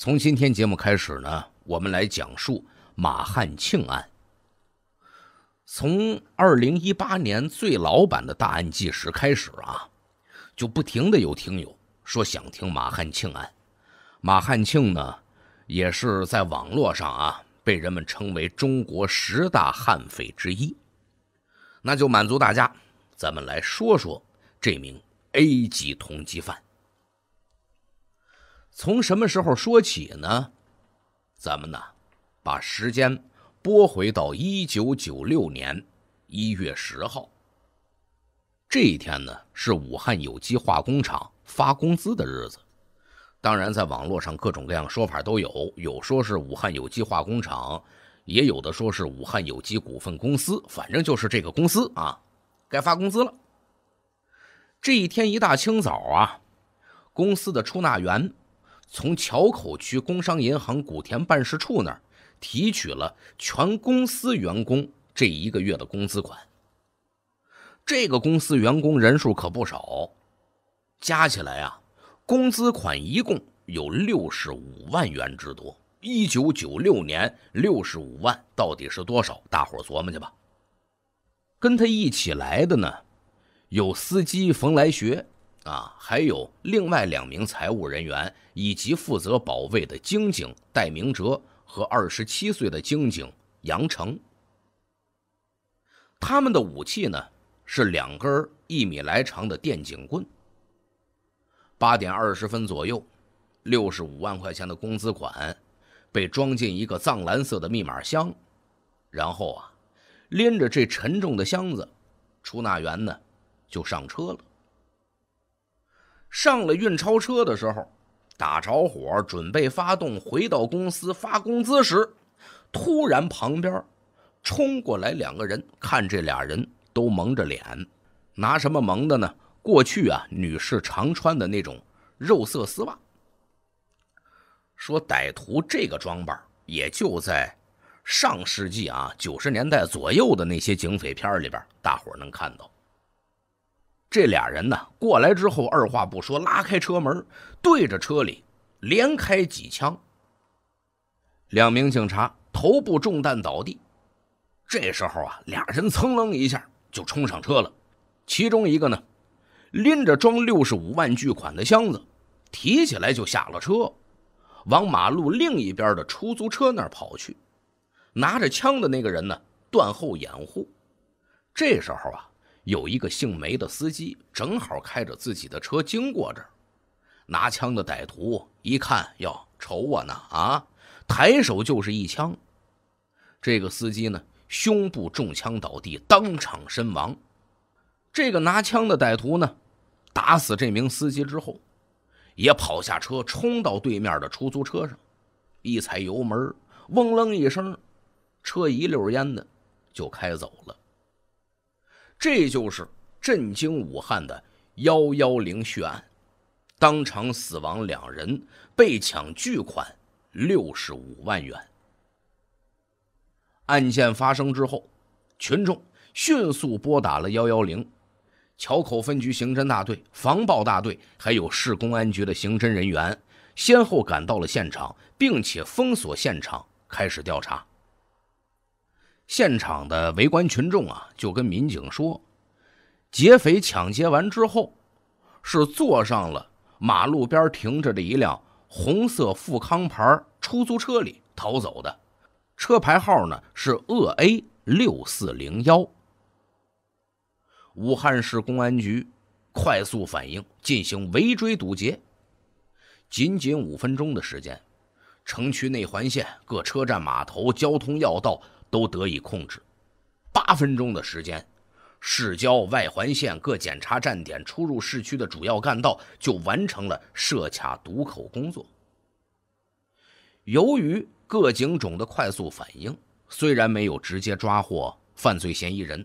从今天节目开始呢，我们来讲述马汉庆案。从2018年最老版的大案纪实开始啊，就不停的有听友说想听马汉庆案。马汉庆呢，也是在网络上啊被人们称为中国十大悍匪之一。那就满足大家，咱们来说说这名 A 级通缉犯。从什么时候说起呢？咱们呢，把时间拨回到一九九六年一月十号。这一天呢，是武汉有机化工厂发工资的日子。当然，在网络上各种各样的说法都有，有说是武汉有机化工厂，也有的说是武汉有机股份公司，反正就是这个公司啊，该发工资了。这一天一大清早啊，公司的出纳员。从桥口区工商银行古田办事处那儿提取了全公司员工这一个月的工资款。这个公司员工人数可不少，加起来啊，工资款一共有六十五万元之多。一九九六年六十五万到底是多少？大伙琢磨去吧。跟他一起来的呢，有司机冯来学。啊，还有另外两名财务人员，以及负责保卫的晶晶戴明哲和二十七岁的晶晶杨成。他们的武器呢是两根一米来长的电警棍。八点二十分左右，六十五万块钱的工资款被装进一个藏蓝色的密码箱，然后啊，拎着这沉重的箱子，出纳员呢就上车了。上了运钞车的时候，打着火准备发动，回到公司发工资时，突然旁边冲过来两个人。看这俩人都蒙着脸，拿什么蒙的呢？过去啊，女士常穿的那种肉色丝袜。说歹徒这个装扮，也就在上世纪啊九十年代左右的那些警匪片里边，大伙能看到。这俩人呢，过来之后二话不说，拉开车门，对着车里连开几枪，两名警察头部中弹倒地。这时候啊，俩人噌楞一下就冲上车了，其中一个呢，拎着装六十五万巨款的箱子，提起来就下了车，往马路另一边的出租车那儿跑去，拿着枪的那个人呢，断后掩护。这时候啊。有一个姓梅的司机正好开着自己的车经过这儿，拿枪的歹徒一看，哟，瞅我呢啊！抬手就是一枪，这个司机呢胸部中枪倒地，当场身亡。这个拿枪的歹徒呢，打死这名司机之后，也跑下车，冲到对面的出租车上，一踩油门，嗡楞一声，车一溜烟的就开走了。这就是震惊武汉的“幺幺零”血案，当场死亡两人，被抢巨款六十五万元。案件发生之后，群众迅速拨打了“幺幺零”，桥口分局刑侦大队、防暴大队，还有市公安局的刑侦人员，先后赶到了现场，并且封锁现场，开始调查。现场的围观群众啊，就跟民警说：“劫匪抢劫完之后，是坐上了马路边停着的一辆红色富康牌出租车里逃走的，车牌号呢是鄂 A 六四零幺。”武汉市公安局快速反应，进行围追堵截，仅仅五分钟的时间，城区内环线各车站码头、交通要道。都得以控制。八分钟的时间，市郊外环线各检查站点、出入市区的主要干道就完成了设卡堵口工作。由于各警种的快速反应，虽然没有直接抓获犯罪嫌疑人，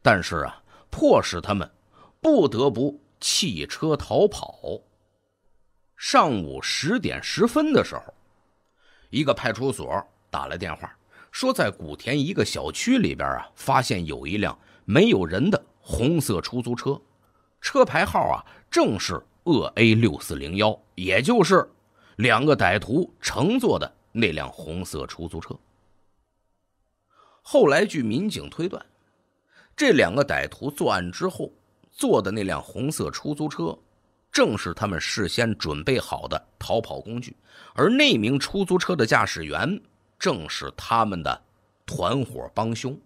但是啊，迫使他们不得不弃车逃跑。上午十点十分的时候，一个派出所打来电话。说在古田一个小区里边啊，发现有一辆没有人的红色出租车，车牌号啊正是鄂 A 六四零幺，也就是两个歹徒乘坐的那辆红色出租车。后来据民警推断，这两个歹徒作案之后坐的那辆红色出租车，正是他们事先准备好的逃跑工具，而那名出租车的驾驶员。正是他们的团伙帮凶。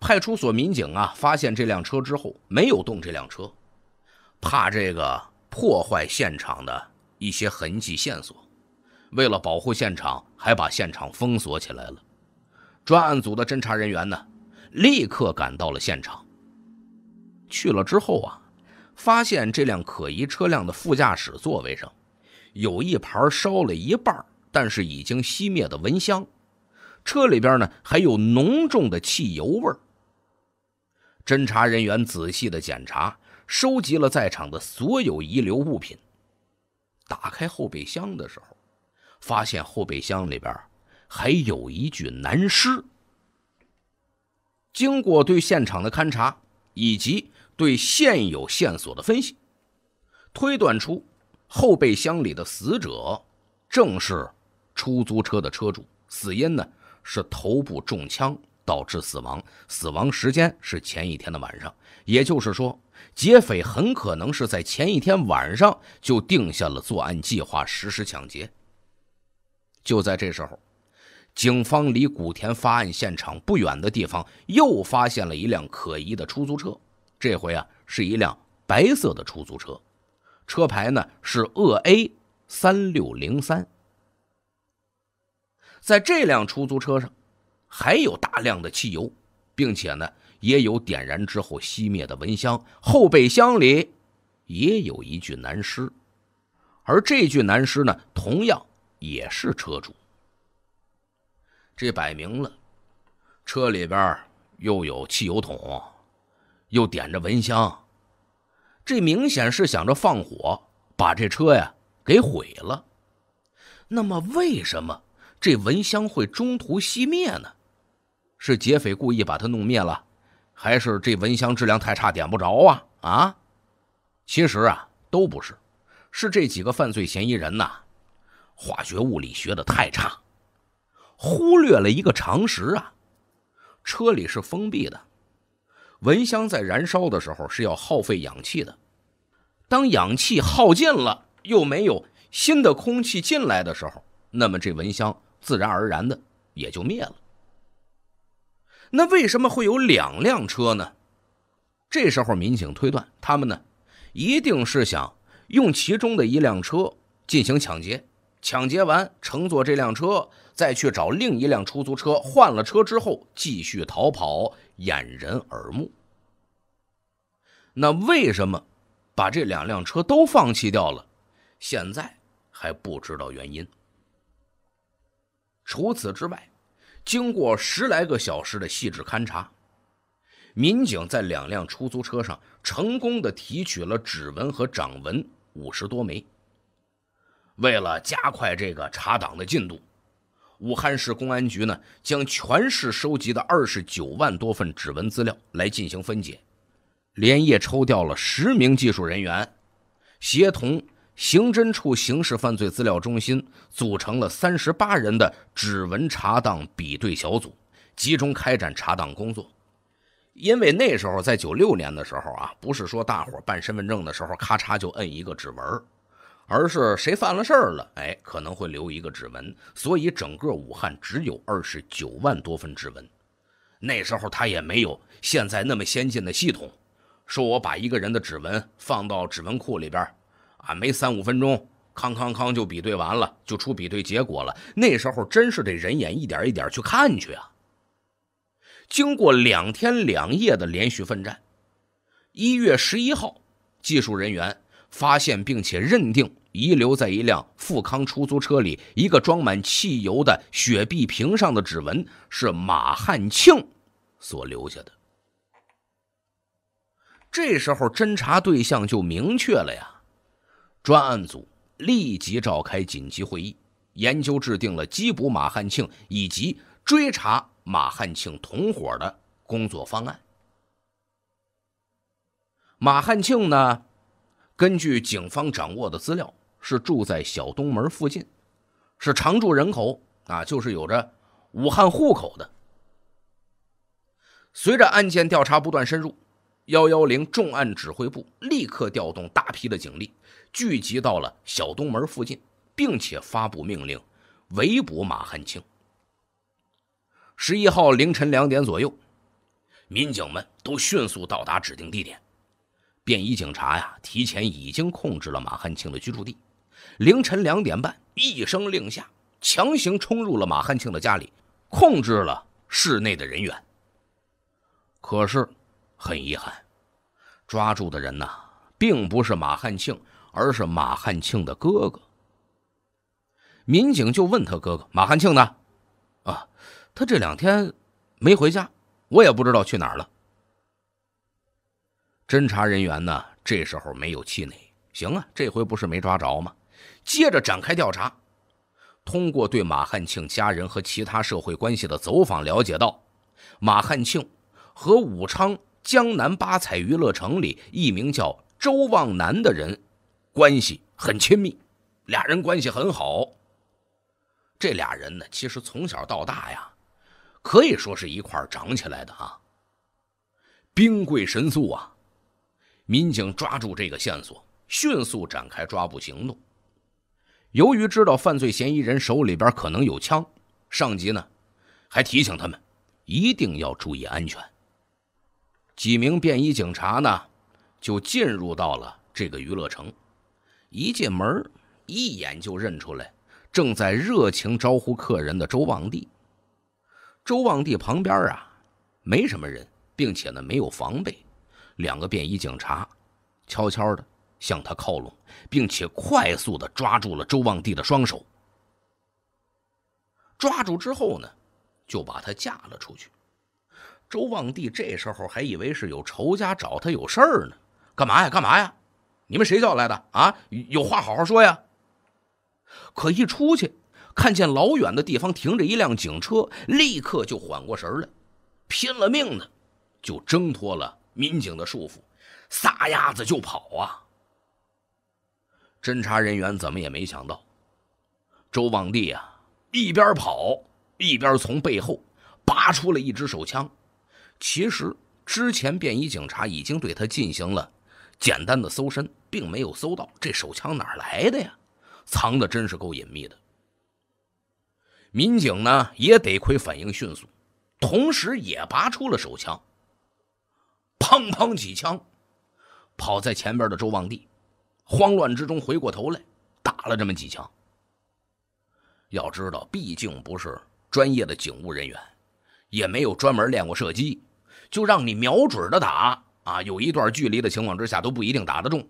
派出所民警啊，发现这辆车之后，没有动这辆车，怕这个破坏现场的一些痕迹线索。为了保护现场，还把现场封锁起来了。专案组的侦查人员呢，立刻赶到了现场。去了之后啊，发现这辆可疑车辆的副驾驶座位上，有一盘烧了一半。但是已经熄灭的蚊香，车里边呢还有浓重的汽油味儿。侦查人员仔细的检查，收集了在场的所有遗留物品。打开后备箱的时候，发现后备箱里边还有一具男尸。经过对现场的勘查以及对现有线索的分析，推断出后备箱里的死者正是。出租车的车主死因呢是头部中枪导致死亡，死亡时间是前一天的晚上，也就是说，劫匪很可能是在前一天晚上就定下了作案计划，实施抢劫。就在这时候，警方离古田发案现场不远的地方又发现了一辆可疑的出租车，这回啊是一辆白色的出租车，车牌呢是鄂 A 三六零三。在这辆出租车上，还有大量的汽油，并且呢，也有点燃之后熄灭的蚊香。后备箱里也有一具男尸，而这具男尸呢，同样也是车主。这摆明了，车里边又有汽油桶，又点着蚊香，这明显是想着放火把这车呀给毁了。那么，为什么？这蚊香会中途熄灭呢？是劫匪故意把它弄灭了，还是这蚊香质量太差，点不着啊？啊，其实啊，都不是，是这几个犯罪嫌疑人呐，化学物理学的太差，忽略了一个常识啊，车里是封闭的，蚊香在燃烧的时候是要耗费氧气的，当氧气耗尽了，又没有新的空气进来的时候，那么这蚊香。自然而然的也就灭了。那为什么会有两辆车呢？这时候民警推断，他们呢，一定是想用其中的一辆车进行抢劫，抢劫完乘坐这辆车，再去找另一辆出租车换了车之后继续逃跑，掩人耳目。那为什么把这两辆车都放弃掉了？现在还不知道原因。除此之外，经过十来个小时的细致勘查，民警在两辆出租车上成功的提取了指纹和掌纹五十多枚。为了加快这个查档的进度，武汉市公安局呢将全市收集的二十九万多份指纹资料来进行分解，连夜抽调了十名技术人员，协同。刑侦处刑事犯罪资料中心组成了三十八人的指纹查档比对小组，集中开展查档工作。因为那时候在九六年的时候啊，不是说大伙办身份证的时候咔嚓就摁一个指纹，而是谁犯了事儿了，哎，可能会留一个指纹。所以整个武汉只有二十九万多份指纹。那时候他也没有现在那么先进的系统，说我把一个人的指纹放到指纹库里边。啊，没三五分钟，康康康就比对完了，就出比对结果了。那时候真是得人眼一点一点去看去啊。经过两天两夜的连续奋战，一月十一号，技术人员发现并且认定，遗留在一辆富康出租车里一个装满汽油的雪碧瓶上的指纹是马汉庆所留下的。这时候侦查对象就明确了呀。专案组立即召开紧急会议，研究制定了缉捕马汉庆以及追查马汉庆同伙的工作方案。马汉庆呢，根据警方掌握的资料，是住在小东门附近，是常住人口啊，就是有着武汉户口的。随着案件调查不断深入，幺幺零重案指挥部立刻调动大批的警力。聚集到了小东门附近，并且发布命令，围捕马汉清。十一号凌晨两点左右，民警们都迅速到达指定地点。便衣警察呀，提前已经控制了马汉清的居住地。凌晨两点半，一声令下，强行冲入了马汉清的家里，控制了室内的人员。可是，很遗憾，抓住的人呐，并不是马汉清。而是马汉庆的哥哥。民警就问他：“哥哥，马汉庆呢？啊，他这两天没回家，我也不知道去哪儿了。”侦查人员呢，这时候没有气馁，行啊，这回不是没抓着吗？接着展开调查，通过对马汉庆家人和其他社会关系的走访，了解到，马汉庆和武昌江南八彩娱乐城里一名叫周望南的人。关系很亲密，俩人关系很好。这俩人呢，其实从小到大呀，可以说是一块长起来的啊。兵贵神速啊，民警抓住这个线索，迅速展开抓捕行动。由于知道犯罪嫌疑人手里边可能有枪，上级呢还提醒他们一定要注意安全。几名便衣警察呢就进入到了这个娱乐城。一进门一眼就认出来正在热情招呼客人的周旺弟。周旺弟旁边啊没什么人，并且呢没有防备，两个便衣警察悄悄的向他靠拢，并且快速的抓住了周旺弟的双手。抓住之后呢，就把他架了出去。周旺弟这时候还以为是有仇家找他有事儿呢，干嘛呀？干嘛呀？你们谁叫来的啊？有话好好说呀！可一出去，看见老远的地方停着一辆警车，立刻就缓过神儿拼了命的就挣脱了民警的束缚，撒丫子就跑啊！侦查人员怎么也没想到，周望弟啊，一边跑一边从背后拔出了一支手枪。其实之前便衣警察已经对他进行了。简单的搜身，并没有搜到这手枪哪来的呀？藏的真是够隐秘的。民警呢也得亏反应迅速，同时也拔出了手枪，砰砰几枪。跑在前边的周望帝慌乱之中回过头来打了这么几枪。要知道，毕竟不是专业的警务人员，也没有专门练过射击，就让你瞄准的打。啊，有一段距离的情况之下都不一定打得中，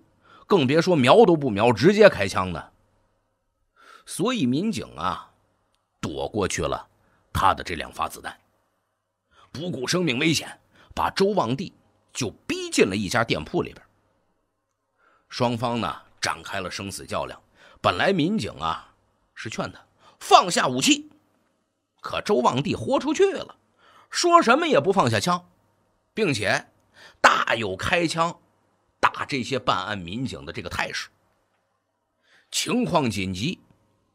更别说瞄都不瞄直接开枪的。所以民警啊，躲过去了他的这两发子弹，不顾生命危险，把周望帝就逼进了一家店铺里边。双方呢展开了生死较量。本来民警啊是劝他放下武器，可周望帝豁出去了，说什么也不放下枪，并且。大有开枪打这些办案民警的这个态势，情况紧急，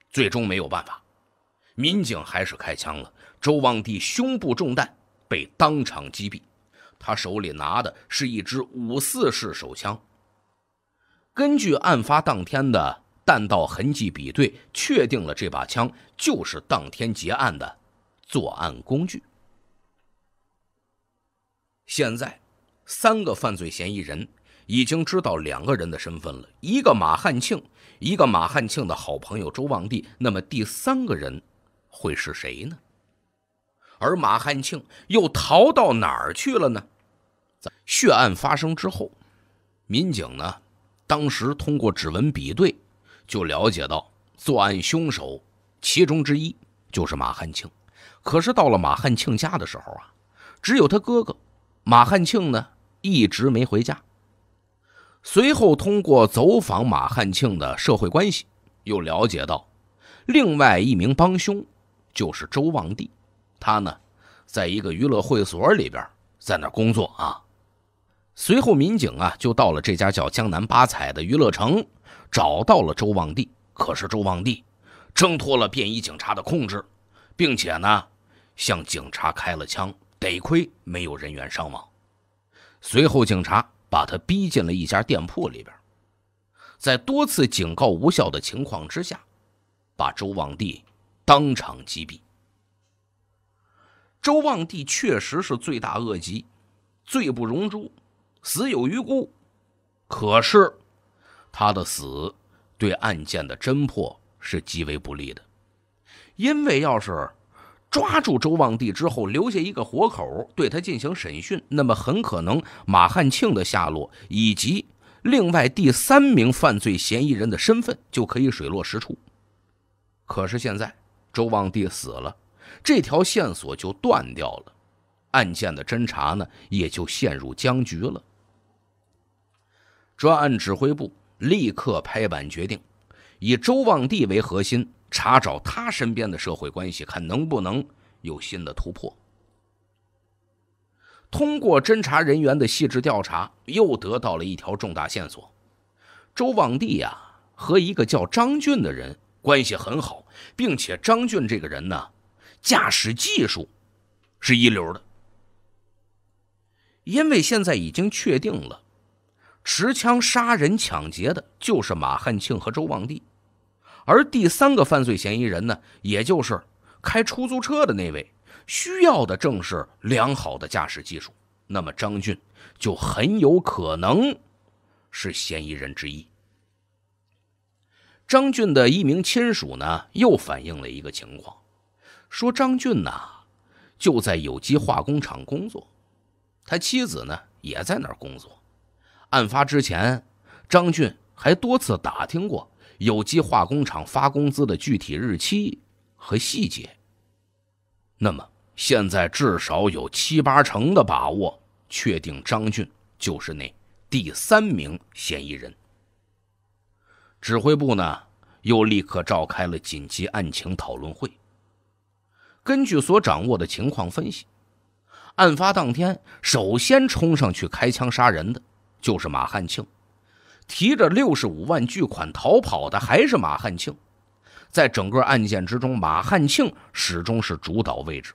最终没有办法，民警还是开枪了。周望帝胸部中弹，被当场击毙。他手里拿的是一支五四式手枪。根据案发当天的弹道痕迹比对，确定了这把枪就是当天结案的作案工具。现在。三个犯罪嫌疑人已经知道两个人的身份了，一个马汉庆，一个马汉庆的好朋友周旺帝。那么第三个人会是谁呢？而马汉庆又逃到哪儿去了呢？血案发生之后，民警呢，当时通过指纹比对，就了解到作案凶手其中之一就是马汉庆。可是到了马汉庆家的时候啊，只有他哥哥马汉庆呢。一直没回家。随后，通过走访马汉庆的社会关系，又了解到，另外一名帮凶就是周望地。他呢，在一个娱乐会所里边，在那工作啊。随后，民警啊就到了这家叫“江南八彩”的娱乐城，找到了周望地。可是，周望地挣脱了便衣警察的控制，并且呢，向警察开了枪。得亏没有人员伤亡。随后，警察把他逼进了一家店铺里边，在多次警告无效的情况之下，把周望帝当场击毙。周望帝确实是罪大恶极，罪不容诛，死有余辜。可是，他的死对案件的侦破是极为不利的，因为要是……抓住周望帝之后，留下一个活口，对他进行审讯，那么很可能马汉庆的下落以及另外第三名犯罪嫌疑人的身份就可以水落石出。可是现在周望帝死了，这条线索就断掉了，案件的侦查呢也就陷入僵局了。专案指挥部立刻拍板决定，以周望帝为核心。查找他身边的社会关系，看能不能有新的突破。通过侦查人员的细致调查，又得到了一条重大线索：周望帝呀和一个叫张俊的人关系很好，并且张俊这个人呢，驾驶技术是一流的。因为现在已经确定了，持枪杀人抢劫的就是马汉庆和周望帝。而第三个犯罪嫌疑人呢，也就是开出租车的那位，需要的正是良好的驾驶技术。那么张俊就很有可能是嫌疑人之一。张俊的一名亲属呢，又反映了一个情况，说张俊呢就在有机化工厂工作，他妻子呢也在那儿工作。案发之前，张俊还多次打听过。有机化工厂发工资的具体日期和细节。那么现在至少有七八成的把握，确定张俊就是那第三名嫌疑人。指挥部呢又立刻召开了紧急案情讨论会。根据所掌握的情况分析，案发当天首先冲上去开枪杀人的就是马汉庆。提着六十五万巨款逃跑的还是马汉庆，在整个案件之中，马汉庆始终是主导位置。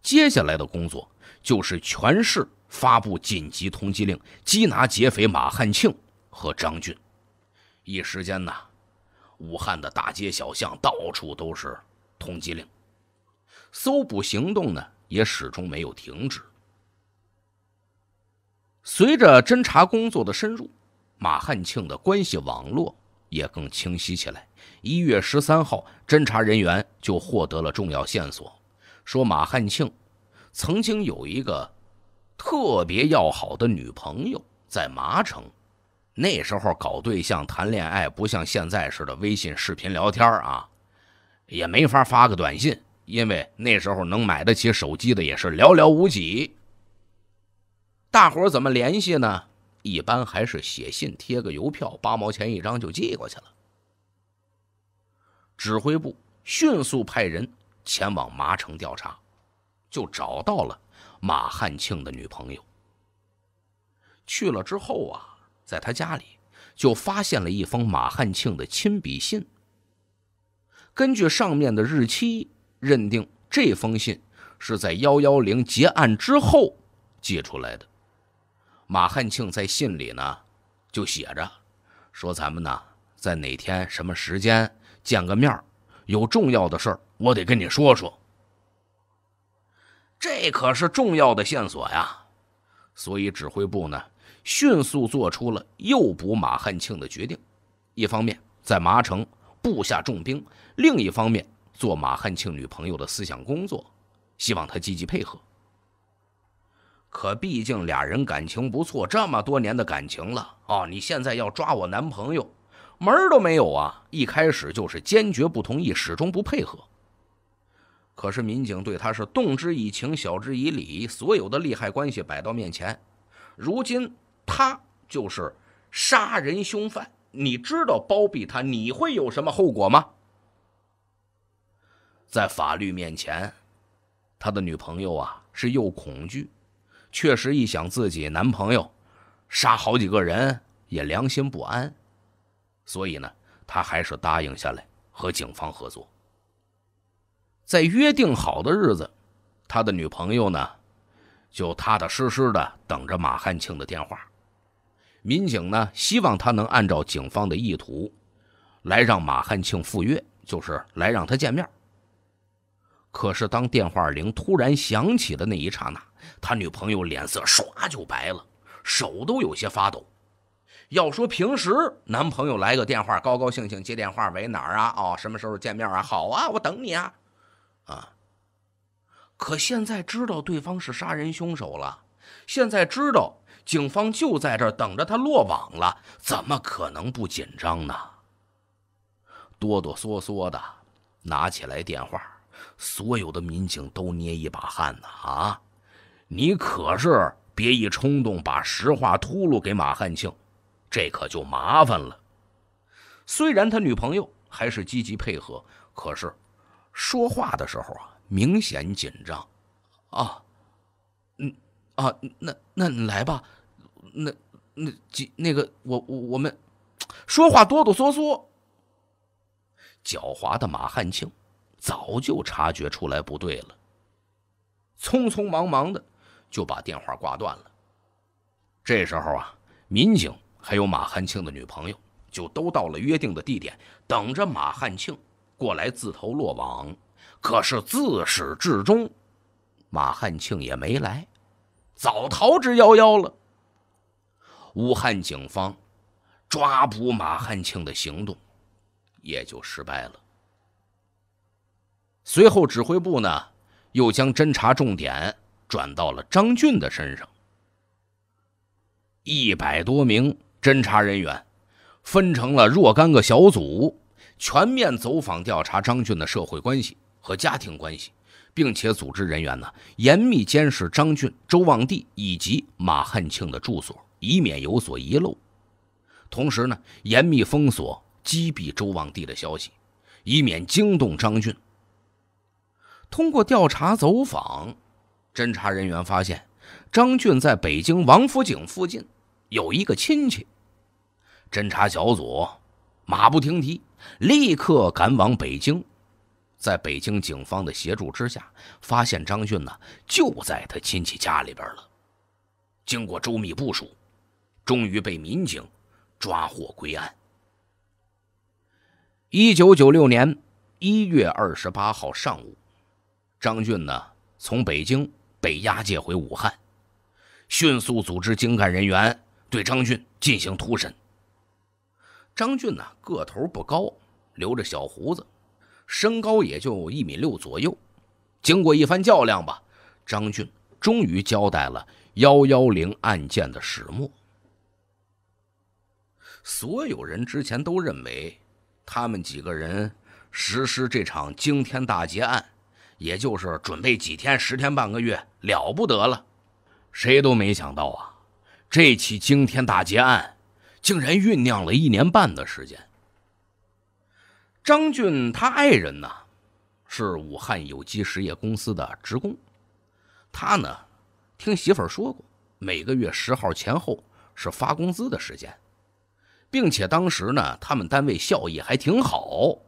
接下来的工作就是全市发布紧急通缉令，缉拿劫匪马汉庆和张俊。一时间呐，武汉的大街小巷到处都是通缉令，搜捕行动呢也始终没有停止。随着侦查工作的深入。马汉庆的关系网络也更清晰起来。一月十三号，侦查人员就获得了重要线索，说马汉庆曾经有一个特别要好的女朋友在麻城。那时候搞对象、谈恋爱不像现在似的微信视频聊天啊，也没法发个短信，因为那时候能买得起手机的也是寥寥无几。大伙怎么联系呢？一般还是写信贴个邮票，八毛钱一张就寄过去了。指挥部迅速派人前往麻城调查，就找到了马汉庆的女朋友。去了之后啊，在他家里就发现了一封马汉庆的亲笔信。根据上面的日期，认定这封信是在幺幺零结案之后寄出来的。马汉庆在信里呢，就写着，说咱们呢在哪天什么时间见个面有重要的事儿，我得跟你说说。这可是重要的线索呀，所以指挥部呢迅速做出了诱捕马汉庆的决定。一方面在麻城布下重兵，另一方面做马汉庆女朋友的思想工作，希望他积极配合。可毕竟俩人感情不错，这么多年的感情了哦。你现在要抓我男朋友，门儿都没有啊！一开始就是坚决不同意，始终不配合。可是民警对他是动之以情，晓之以理，所有的利害关系摆到面前。如今他就是杀人凶犯，你知道包庇他，你会有什么后果吗？在法律面前，他的女朋友啊是又恐惧。确实一想，自己男朋友杀好几个人也良心不安，所以呢，他还是答应下来和警方合作。在约定好的日子，他的女朋友呢，就踏踏实实的等着马汉庆的电话。民警呢，希望他能按照警方的意图，来让马汉庆赴约，就是来让他见面。可是当电话铃突然响起的那一刹那，他女朋友脸色唰就白了，手都有些发抖。要说平时男朋友来个电话，高高兴兴接电话，喂哪儿啊？哦，什么时候见面啊？好啊，我等你啊，啊！可现在知道对方是杀人凶手了，现在知道警方就在这儿等着他落网了，怎么可能不紧张呢？哆哆嗦嗦的拿起来电话，所有的民警都捏一把汗呢，啊！你可是别一冲动把实话秃露给马汉庆，这可就麻烦了。虽然他女朋友还是积极配合，可是说话的时候啊，明显紧张。啊，嗯，啊，那那来吧，那那几那个我我我们说话哆哆嗦嗦。狡猾的马汉庆早就察觉出来不对了，匆匆忙忙的。就把电话挂断了。这时候啊，民警还有马汉庆的女朋友就都到了约定的地点，等着马汉庆过来自投落网。可是自始至终，马汉庆也没来，早逃之夭夭了。武汉警方抓捕马汉庆的行动也就失败了。随后，指挥部呢又将侦查重点。转到了张俊的身上，一百多名侦查人员分成了若干个小组，全面走访调查张俊的社会关系和家庭关系，并且组织人员呢严密监视张俊、周望地以及马汉庆的住所，以免有所遗漏。同时呢，严密封锁击毙周望地的消息，以免惊动张俊。通过调查走访。侦查人员发现，张俊在北京王府井附近有一个亲戚。侦查小组马不停蹄，立刻赶往北京。在北京警方的协助之下，发现张俊呢就在他亲戚家里边了。经过周密部署，终于被民警抓获归案。一九九六年一月二十八号上午，张俊呢从北京。被押解回武汉，迅速组织精干人员对张俊进行突审。张俊呢，个头不高，留着小胡子，身高也就一米六左右。经过一番较量吧，张俊终于交代了幺幺零案件的始末。所有人之前都认为，他们几个人实施这场惊天大劫案。也就是准备几天、十天、半个月，了不得了。谁都没想到啊，这起惊天大劫案竟然酝酿了一年半的时间。张俊他爱人呢，是武汉有机实业公司的职工。他呢，听媳妇说过，每个月十号前后是发工资的时间，并且当时呢，他们单位效益还挺好。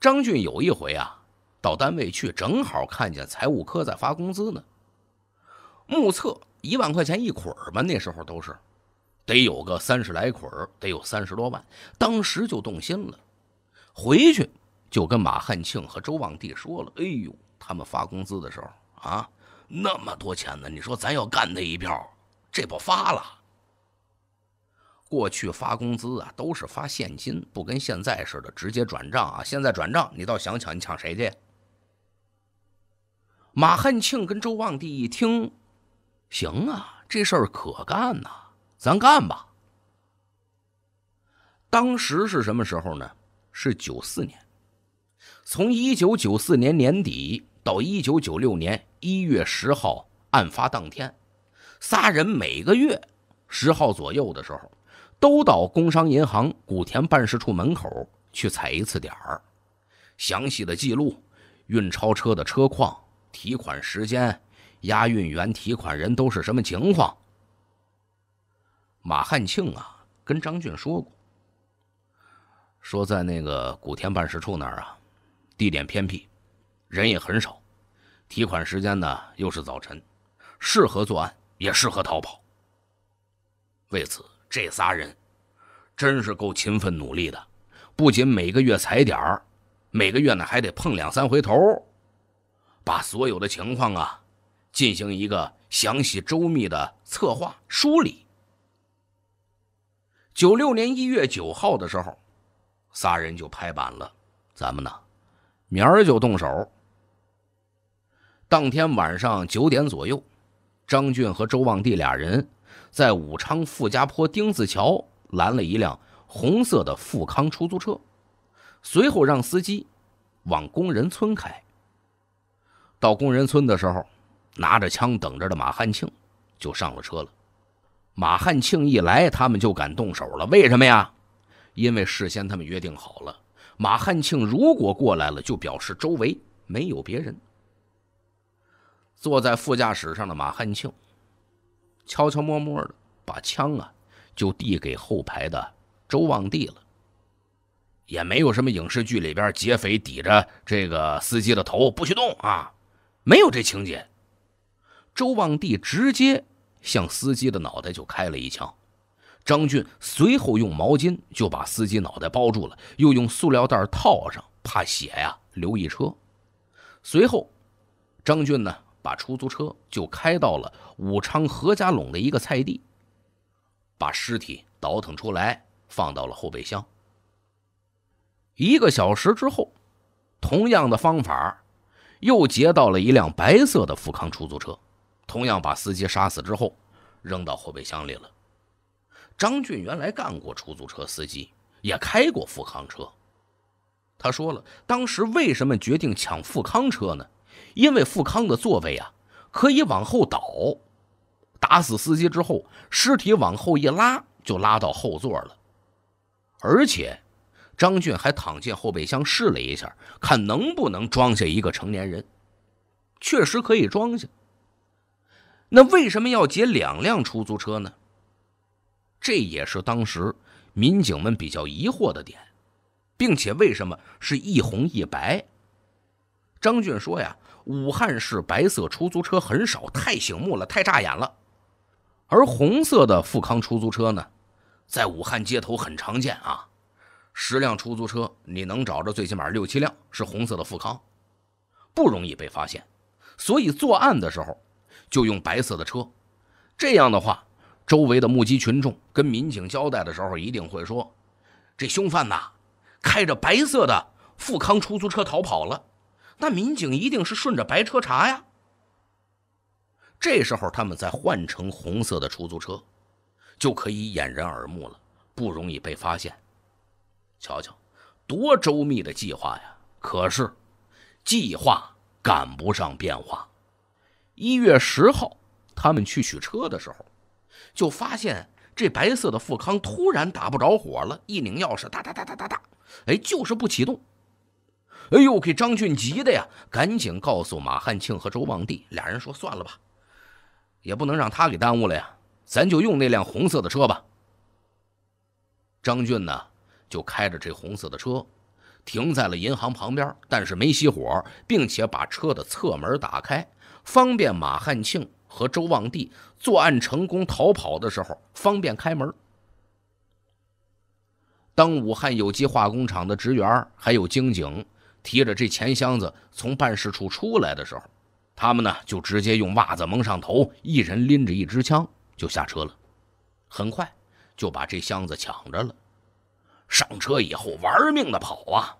张俊有一回啊。到单位去，正好看见财务科在发工资呢。目测一万块钱一捆儿吧，那时候都是，得有个三十来捆儿，得有三十多万。当时就动心了，回去就跟马汉庆和周望弟说了：“哎呦，他们发工资的时候啊，那么多钱呢！你说咱要干那一票，这不发了。过去发工资啊，都是发现金，不跟现在似的直接转账啊。现在转账，你倒想抢，你抢谁去？”马汉庆跟周旺弟一听，行啊，这事儿可干呐，咱干吧。当时是什么时候呢？是九四年，从一九九四年年底到一九九六年一月十号案发当天，仨人每个月十号左右的时候，都到工商银行古田办事处门口去踩一次点儿，详细的记录运钞车的车况。提款时间、押运员、提款人都是什么情况？马汉庆啊，跟张俊说过，说在那个古田办事处那儿啊，地点偏僻，人也很少，提款时间呢又是早晨，适合作案，也适合逃跑。为此，这仨人真是够勤奋努力的，不仅每个月踩点儿，每个月呢还得碰两三回头。把所有的情况啊，进行一个详细周密的策划梳理。九六年一月九号的时候，仨人就拍板了，咱们呢，明儿就动手。当天晚上九点左右，张俊和周望弟俩人在武昌傅家坡丁字桥拦了一辆红色的富康出租车，随后让司机往工人村开。到工人村的时候，拿着枪等着的马汉庆就上了车了。马汉庆一来，他们就敢动手了。为什么呀？因为事先他们约定好了，马汉庆如果过来了，就表示周围没有别人。坐在副驾驶上的马汉庆悄悄摸摸的把枪啊，就递给后排的周望帝了。也没有什么影视剧里边劫匪抵着这个司机的头不许动啊。没有这情节，周望帝直接向司机的脑袋就开了一枪，张俊随后用毛巾就把司机脑袋包住了，又用塑料袋套上，怕血呀流一车。随后，张俊呢把出租车就开到了武昌何家垄的一个菜地，把尸体倒腾出来放到了后备箱。一个小时之后，同样的方法。又劫到了一辆白色的富康出租车，同样把司机杀死之后，扔到后备箱里了。张俊原来干过出租车司机，也开过富康车。他说了，当时为什么决定抢富康车呢？因为富康的座位啊，可以往后倒，打死司机之后，尸体往后一拉，就拉到后座了，而且。张俊还躺进后备箱试了一下，看能不能装下一个成年人，确实可以装下。那为什么要劫两辆出租车呢？这也是当时民警们比较疑惑的点，并且为什么是一红一白？张俊说呀，武汉市白色出租车很少，太醒目了，太扎眼了。而红色的富康出租车呢，在武汉街头很常见啊。十辆出租车，你能找着最起码六七辆是红色的富康，不容易被发现。所以作案的时候，就用白色的车。这样的话，周围的目击群众跟民警交代的时候，一定会说：“这凶犯呐，开着白色的富康出租车逃跑了。”那民警一定是顺着白车查呀。这时候，他们再换成红色的出租车，就可以掩人耳目了，不容易被发现。瞧瞧，多周密的计划呀！可是，计划赶不上变化。一月十号，他们去取车的时候，就发现这白色的富康突然打不着火了，一拧钥匙，哒哒哒哒哒哒，哎，就是不启动。哎呦，给张俊急的呀，赶紧告诉马汉庆和周望弟俩人说：“算了吧，也不能让他给耽误了呀，咱就用那辆红色的车吧。”张俊呢？就开着这红色的车，停在了银行旁边，但是没熄火，并且把车的侧门打开，方便马汉庆和周望帝作案成功逃跑的时候方便开门。当武汉有机化工厂的职员还有经警提着这钱箱子从办事处出来的时候，他们呢就直接用袜子蒙上头，一人拎着一支枪就下车了，很快就把这箱子抢着了。上车以后，玩命的跑啊！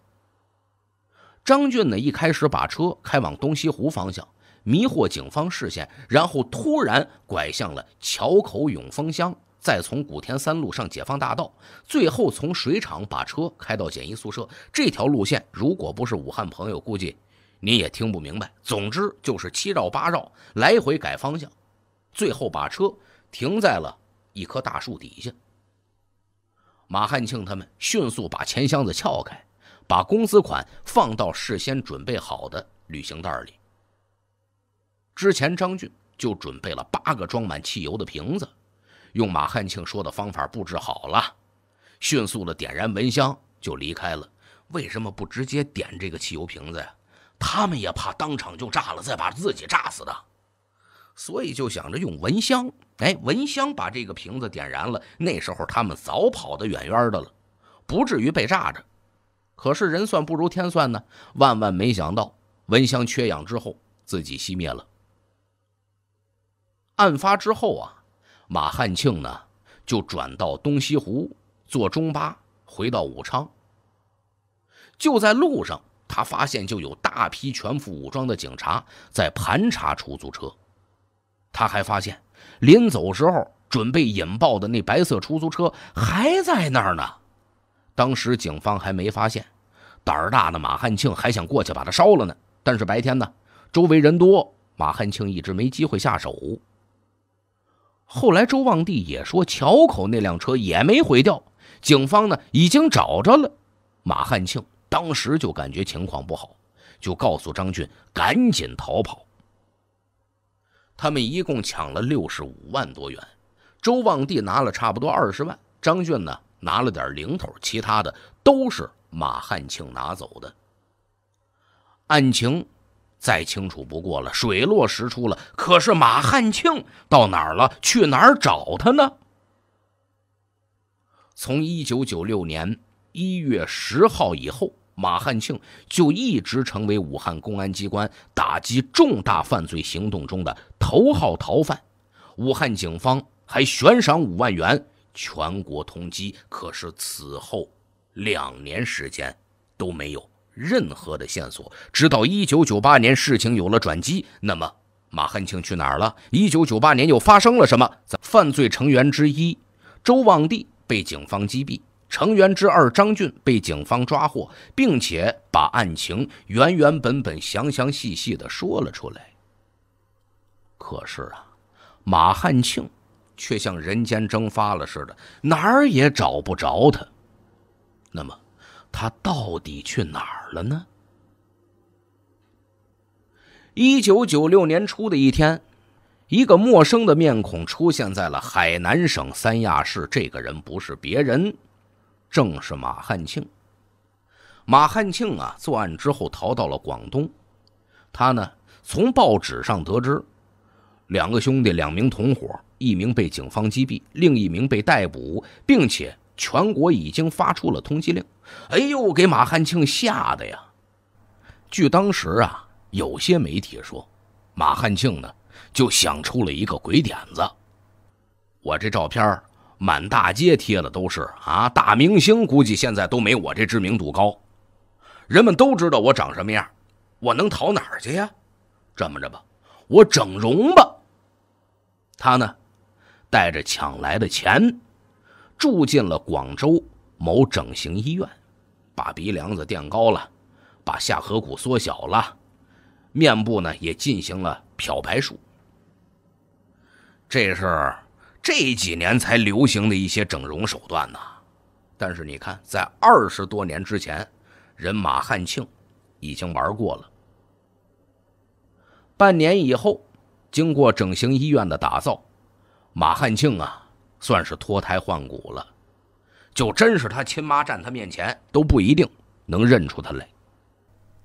张俊呢，一开始把车开往东西湖方向，迷惑警方视线，然后突然拐向了桥口永丰乡，再从古田三路上解放大道，最后从水厂把车开到简易宿舍。这条路线，如果不是武汉朋友，估计您也听不明白。总之就是七绕八绕，来回改方向，最后把车停在了一棵大树底下。马汉庆他们迅速把钱箱子撬开，把工资款放到事先准备好的旅行袋里。之前张俊就准备了八个装满汽油的瓶子，用马汉庆说的方法布置好了，迅速的点燃蚊香就离开了。为什么不直接点这个汽油瓶子？呀？他们也怕当场就炸了，再把自己炸死的。所以就想着用蚊香，哎，蚊香把这个瓶子点燃了。那时候他们早跑得远远的了，不至于被炸着。可是人算不如天算呢，万万没想到，蚊香缺氧之后自己熄灭了。案发之后啊，马汉庆呢就转到东西湖坐中巴回到武昌。就在路上，他发现就有大批全副武装的警察在盘查出租车。他还发现，临走时候准备引爆的那白色出租车还在那儿呢。当时警方还没发现，胆儿大的马汉庆还想过去把它烧了呢。但是白天呢，周围人多，马汉庆一直没机会下手。后来周望帝也说，桥口那辆车也没毁掉，警方呢已经找着了。马汉庆当时就感觉情况不好，就告诉张俊赶紧逃跑。他们一共抢了六十五万多元，周望帝拿了差不多二十万，张俊呢拿了点零头，其他的都是马汉庆拿走的。案情再清楚不过了，水落石出了。可是马汉庆到哪儿了？去哪儿找他呢？从一九九六年一月十号以后。马汉庆就一直成为武汉公安机关打击重大犯罪行动中的头号逃犯，武汉警方还悬赏五万元全国通缉。可是此后两年时间都没有任何的线索，直到一九九八年，事情有了转机。那么，马汉庆去哪儿了？一九九八年又发生了什么？犯罪成员之一周望娣被警方击毙。成员之二张俊被警方抓获，并且把案情原原本本、详详细细的说了出来。可是啊，马汉庆却像人间蒸发了似的，哪儿也找不着他。那么，他到底去哪儿了呢？一九九六年初的一天，一个陌生的面孔出现在了海南省三亚市。这个人不是别人。正是马汉庆。马汉庆啊，作案之后逃到了广东。他呢，从报纸上得知，两个兄弟、两名同伙，一名被警方击毙，另一名被逮捕，并且全国已经发出了通缉令。哎呦，给马汉庆吓得呀！据当时啊，有些媒体说，马汉庆呢，就想出了一个鬼点子。我这照片满大街贴的都是啊！大明星估计现在都没我这知名度高，人们都知道我长什么样，我能逃哪儿去呀？这么着吧，我整容吧。他呢，带着抢来的钱，住进了广州某整形医院，把鼻梁子垫高了，把下颌骨缩小了，面部呢也进行了漂白术。这事儿。这几年才流行的一些整容手段呢，但是你看，在二十多年之前，人马汉庆已经玩过了。半年以后，经过整形医院的打造，马汉庆啊，算是脱胎换骨了，就真是他亲妈站他面前都不一定能认出他来。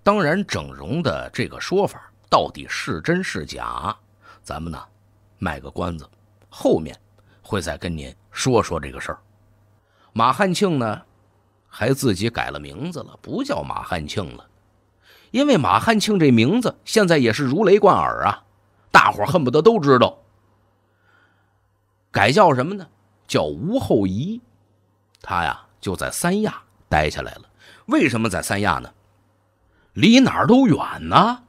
当然，整容的这个说法到底是真是假，咱们呢卖个关子，后面。会再跟您说说这个事儿。马汉庆呢，还自己改了名字了，不叫马汉庆了，因为马汉庆这名字现在也是如雷贯耳啊，大伙恨不得都知道。改叫什么呢？叫吴厚仪。他呀就在三亚待下来了。为什么在三亚呢？离哪儿都远呢。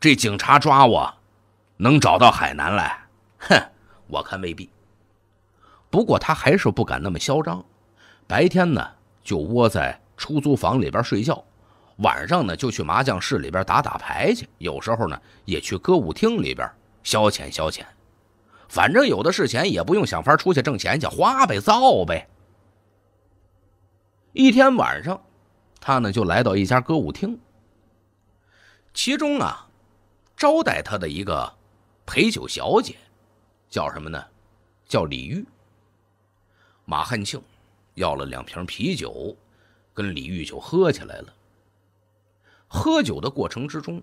这警察抓我，能找到海南来？哼，我看未必。不过他还是不敢那么嚣张，白天呢就窝在出租房里边睡觉，晚上呢就去麻将室里边打打牌去，有时候呢也去歌舞厅里边消遣消遣，反正有的是钱，也不用想法出去挣钱去花呗、造呗。一天晚上，他呢就来到一家歌舞厅，其中啊招待他的一个陪酒小姐叫什么呢？叫李玉。马汉庆要了两瓶啤酒，跟李玉就喝起来了。喝酒的过程之中，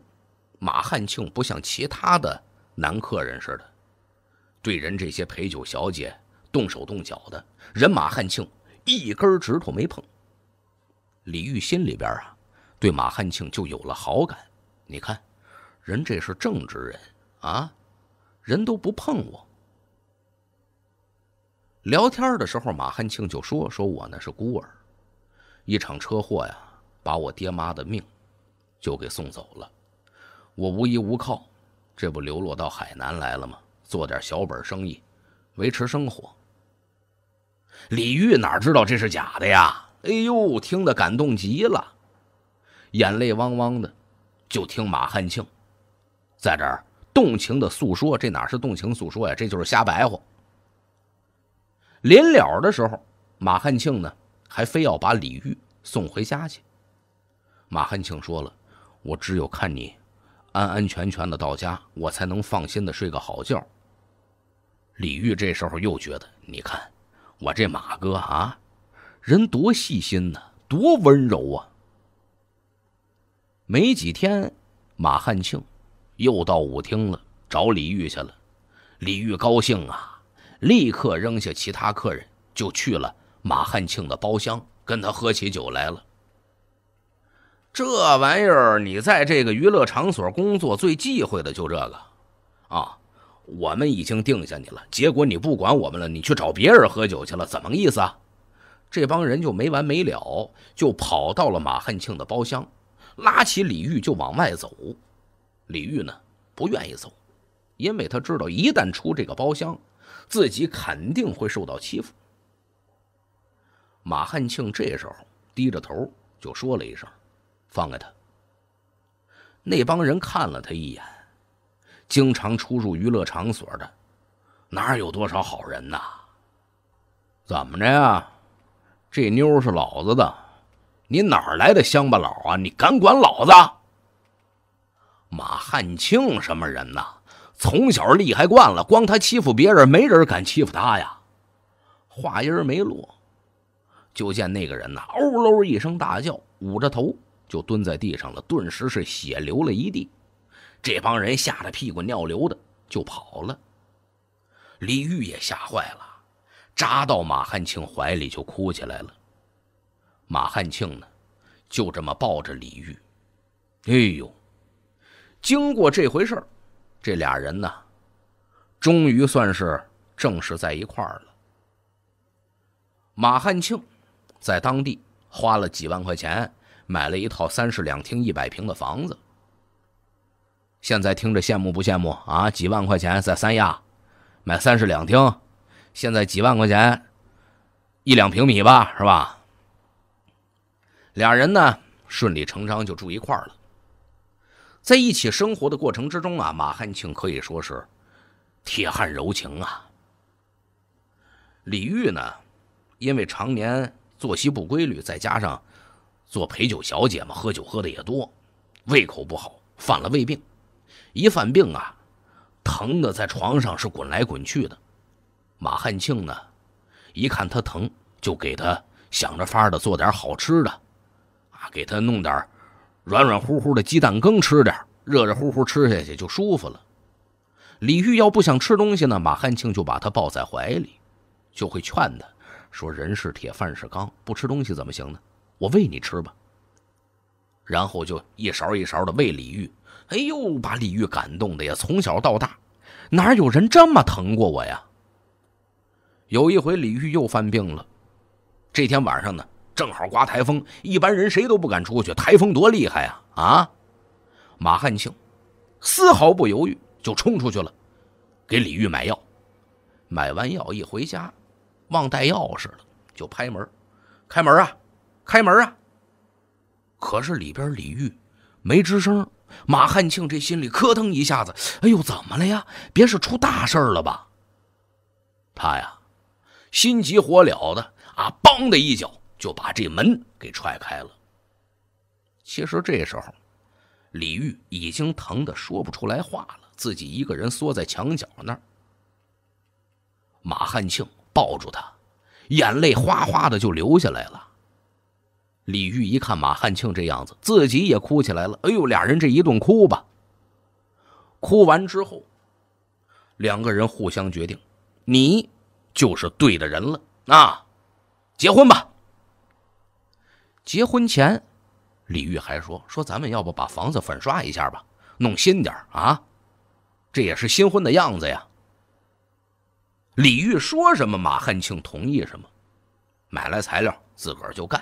马汉庆不像其他的男客人似的，对人这些陪酒小姐动手动脚的。人马汉庆一根指头没碰。李玉心里边啊，对马汉庆就有了好感。你看，人这是正直人啊，人都不碰我。聊天的时候，马汉庆就说：“说我呢是孤儿，一场车祸呀，把我爹妈的命就给送走了，我无依无靠，这不流落到海南来了吗？做点小本生意，维持生活。”李玉哪知道这是假的呀？哎呦，听得感动极了，眼泪汪汪的，就听马汉庆在这儿动情的诉说。这哪是动情诉说呀？这就是瞎白话。临了的时候，马汉庆呢还非要把李玉送回家去。马汉庆说了：“我只有看你安安全全的到家，我才能放心的睡个好觉。”李玉这时候又觉得，你看我这马哥啊，人多细心呢，多温柔啊。没几天，马汉庆又到舞厅了，找李玉去了。李玉高兴啊。立刻扔下其他客人，就去了马汉庆的包厢，跟他喝起酒来了。这玩意儿，你在这个娱乐场所工作最忌讳的就这个，啊，我们已经定下你了，结果你不管我们了，你去找别人喝酒去了，怎么个意思啊？这帮人就没完没了，就跑到了马汉庆的包厢，拉起李玉就往外走。李玉呢，不愿意走，因为他知道一旦出这个包厢。自己肯定会受到欺负。马汉庆这时候低着头就说了一声：“放开他！”那帮人看了他一眼。经常出入娱乐场所的，哪有多少好人呐？怎么着呀？这妞是老子的，你哪来的乡巴佬啊？你敢管老子？马汉庆什么人呐？从小厉害惯了，光他欺负别人，没人敢欺负他呀。话音没落，就见那个人呐，嗷喽一声大叫，捂着头就蹲在地上了，顿时是血流了一地。这帮人吓得屁滚尿流的就跑了。李玉也吓坏了，扎到马汉庆怀里就哭起来了。马汉庆呢，就这么抱着李玉，哎呦，经过这回事儿。这俩人呢，终于算是正式在一块儿了。马汉庆在当地花了几万块钱买了一套三室两厅一百平的房子。现在听着羡慕不羡慕啊？几万块钱在三亚买三室两厅，现在几万块钱一两平米吧，是吧？俩人呢，顺理成章就住一块儿了。在一起生活的过程之中啊，马汉庆可以说是铁汉柔情啊。李玉呢，因为常年作息不规律，再加上做陪酒小姐嘛，喝酒喝的也多，胃口不好，犯了胃病。一犯病啊，疼的在床上是滚来滚去的。马汉庆呢，一看他疼，就给他想着法的做点好吃的，啊，给他弄点软软乎乎的鸡蛋羹吃点热热乎乎吃下去就舒服了。李玉要不想吃东西呢，马汉庆就把他抱在怀里，就会劝他说：“人是铁，饭是钢，不吃东西怎么行呢？我喂你吃吧。”然后就一勺一勺的喂李玉。哎呦，把李玉感动的呀！从小到大，哪有人这么疼过我呀？有一回，李玉又犯病了。这天晚上呢。正好刮台风，一般人谁都不敢出去。台风多厉害啊！啊，马汉庆丝毫不犹豫就冲出去了，给李玉买药。买完药一回家，忘带钥匙了，就拍门，开门啊，开门啊！可是里边李玉没吱声。马汉庆这心里咯噔一下子，哎呦，怎么了呀？别是出大事了吧？他呀，心急火燎的啊，梆的一脚。就把这门给踹开了。其实这时候，李玉已经疼得说不出来话了，自己一个人缩在墙角那儿。马汉庆抱住他，眼泪哗哗的就流下来了。李玉一看马汉庆这样子，自己也哭起来了。哎呦，俩人这一顿哭吧，哭完之后，两个人互相决定，你就是对的人了啊，结婚吧。结婚前，李玉还说：“说咱们要不把房子粉刷一下吧，弄新点啊，这也是新婚的样子呀。”李玉说什么，马汉庆同意什么，买来材料自个儿就干，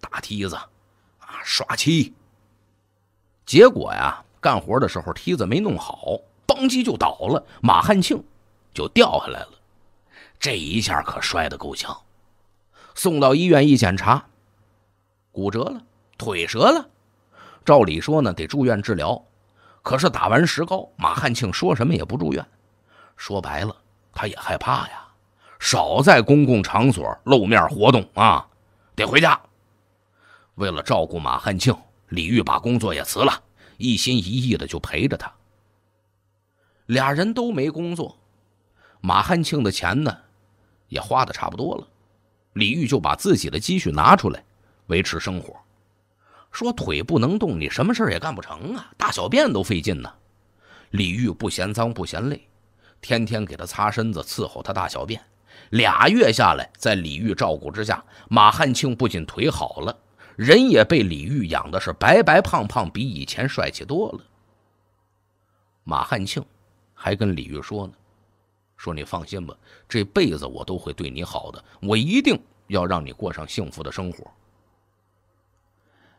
打梯子，啊，刷漆。结果呀，干活的时候梯子没弄好，梆叽就倒了，马汉庆就掉下来了，这一下可摔得够呛，送到医院一检查。骨折了，腿折了，照理说呢得住院治疗，可是打完石膏，马汉庆说什么也不住院。说白了，他也害怕呀，少在公共场所露面活动啊，得回家。为了照顾马汉庆，李玉把工作也辞了，一心一意的就陪着他。俩人都没工作，马汉庆的钱呢，也花的差不多了，李玉就把自己的积蓄拿出来。维持生活，说腿不能动，你什么事也干不成啊！大小便都费劲呢。李玉不嫌脏不嫌累，天天给他擦身子，伺候他大小便。俩月下来，在李玉照顾之下，马汉庆不仅腿好了，人也被李玉养的是白白胖胖，比以前帅气多了。马汉庆还跟李玉说呢：“说你放心吧，这辈子我都会对你好的，我一定要让你过上幸福的生活。”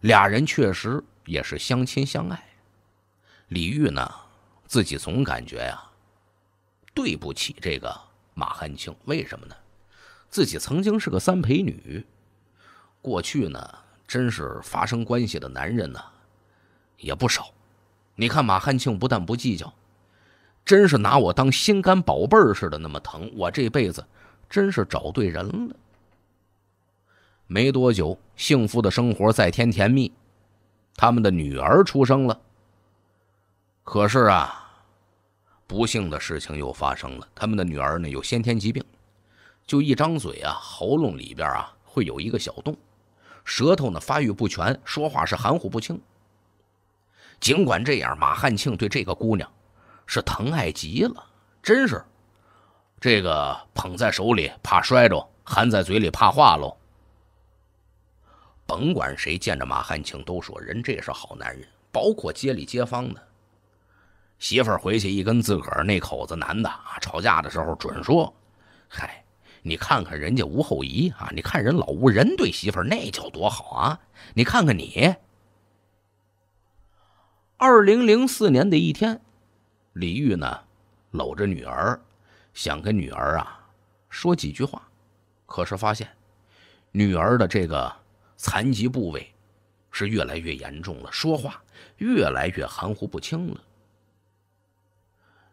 俩人确实也是相亲相爱。李玉呢，自己总感觉呀，对不起这个马汉庆。为什么呢？自己曾经是个三陪女，过去呢，真是发生关系的男人呢，也不少。你看马汉庆不但不计较，真是拿我当心肝宝贝儿似的那么疼。我这辈子真是找对人了。没多久，幸福的生活再添甜蜜，他们的女儿出生了。可是啊，不幸的事情又发生了。他们的女儿呢有先天疾病，就一张嘴啊，喉咙里边啊会有一个小洞，舌头呢发育不全，说话是含糊不清。尽管这样，马汉庆对这个姑娘是疼爱极了，真是这个捧在手里怕摔着，含在嘴里怕化喽。甭管谁见着马汉庆都说人这是好男人，包括街里街坊的媳妇儿回去一跟自个儿那口子男的啊吵架的时候准说：“嗨，你看看人家吴厚仪啊，你看人老吴人对媳妇儿那叫多好啊！你看看你。”二零零四年的一天，李玉呢，搂着女儿，想跟女儿啊说几句话，可是发现女儿的这个。残疾部位是越来越严重了，说话越来越含糊不清了。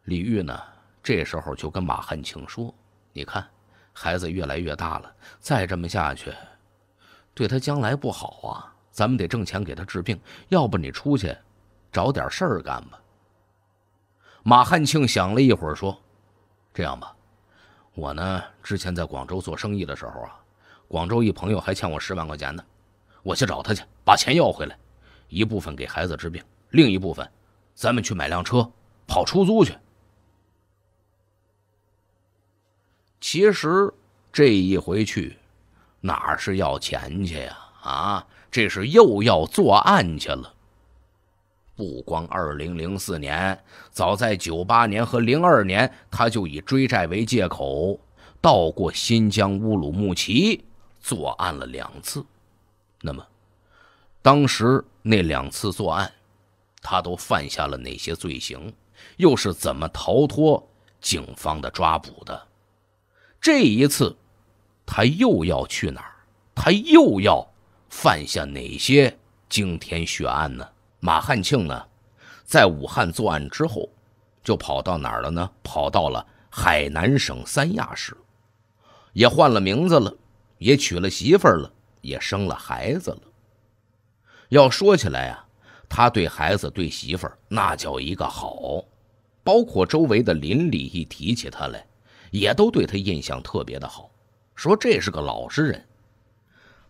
李玉呢，这时候就跟马汉庆说：“你看，孩子越来越大了，再这么下去，对他将来不好啊。咱们得挣钱给他治病，要不你出去找点事儿干吧。”马汉庆想了一会儿说：“这样吧，我呢，之前在广州做生意的时候啊，广州一朋友还欠我十万块钱呢。”我去找他去，把钱要回来，一部分给孩子治病，另一部分，咱们去买辆车，跑出租去。其实这一回去，哪是要钱去呀？啊，这是又要作案去了。不光二零零四年，早在九八年和零二年，他就以追债为借口，到过新疆乌鲁木齐作案了两次。那么，当时那两次作案，他都犯下了哪些罪行？又是怎么逃脱警方的抓捕的？这一次，他又要去哪儿？他又要犯下哪些惊天血案呢？马汉庆呢，在武汉作案之后，就跑到哪儿了呢？跑到了海南省三亚市，也换了名字了，也娶了媳妇儿了。也生了孩子了。要说起来啊，他对孩子、对媳妇儿那叫一个好，包括周围的邻里一提起他来，也都对他印象特别的好，说这是个老实人。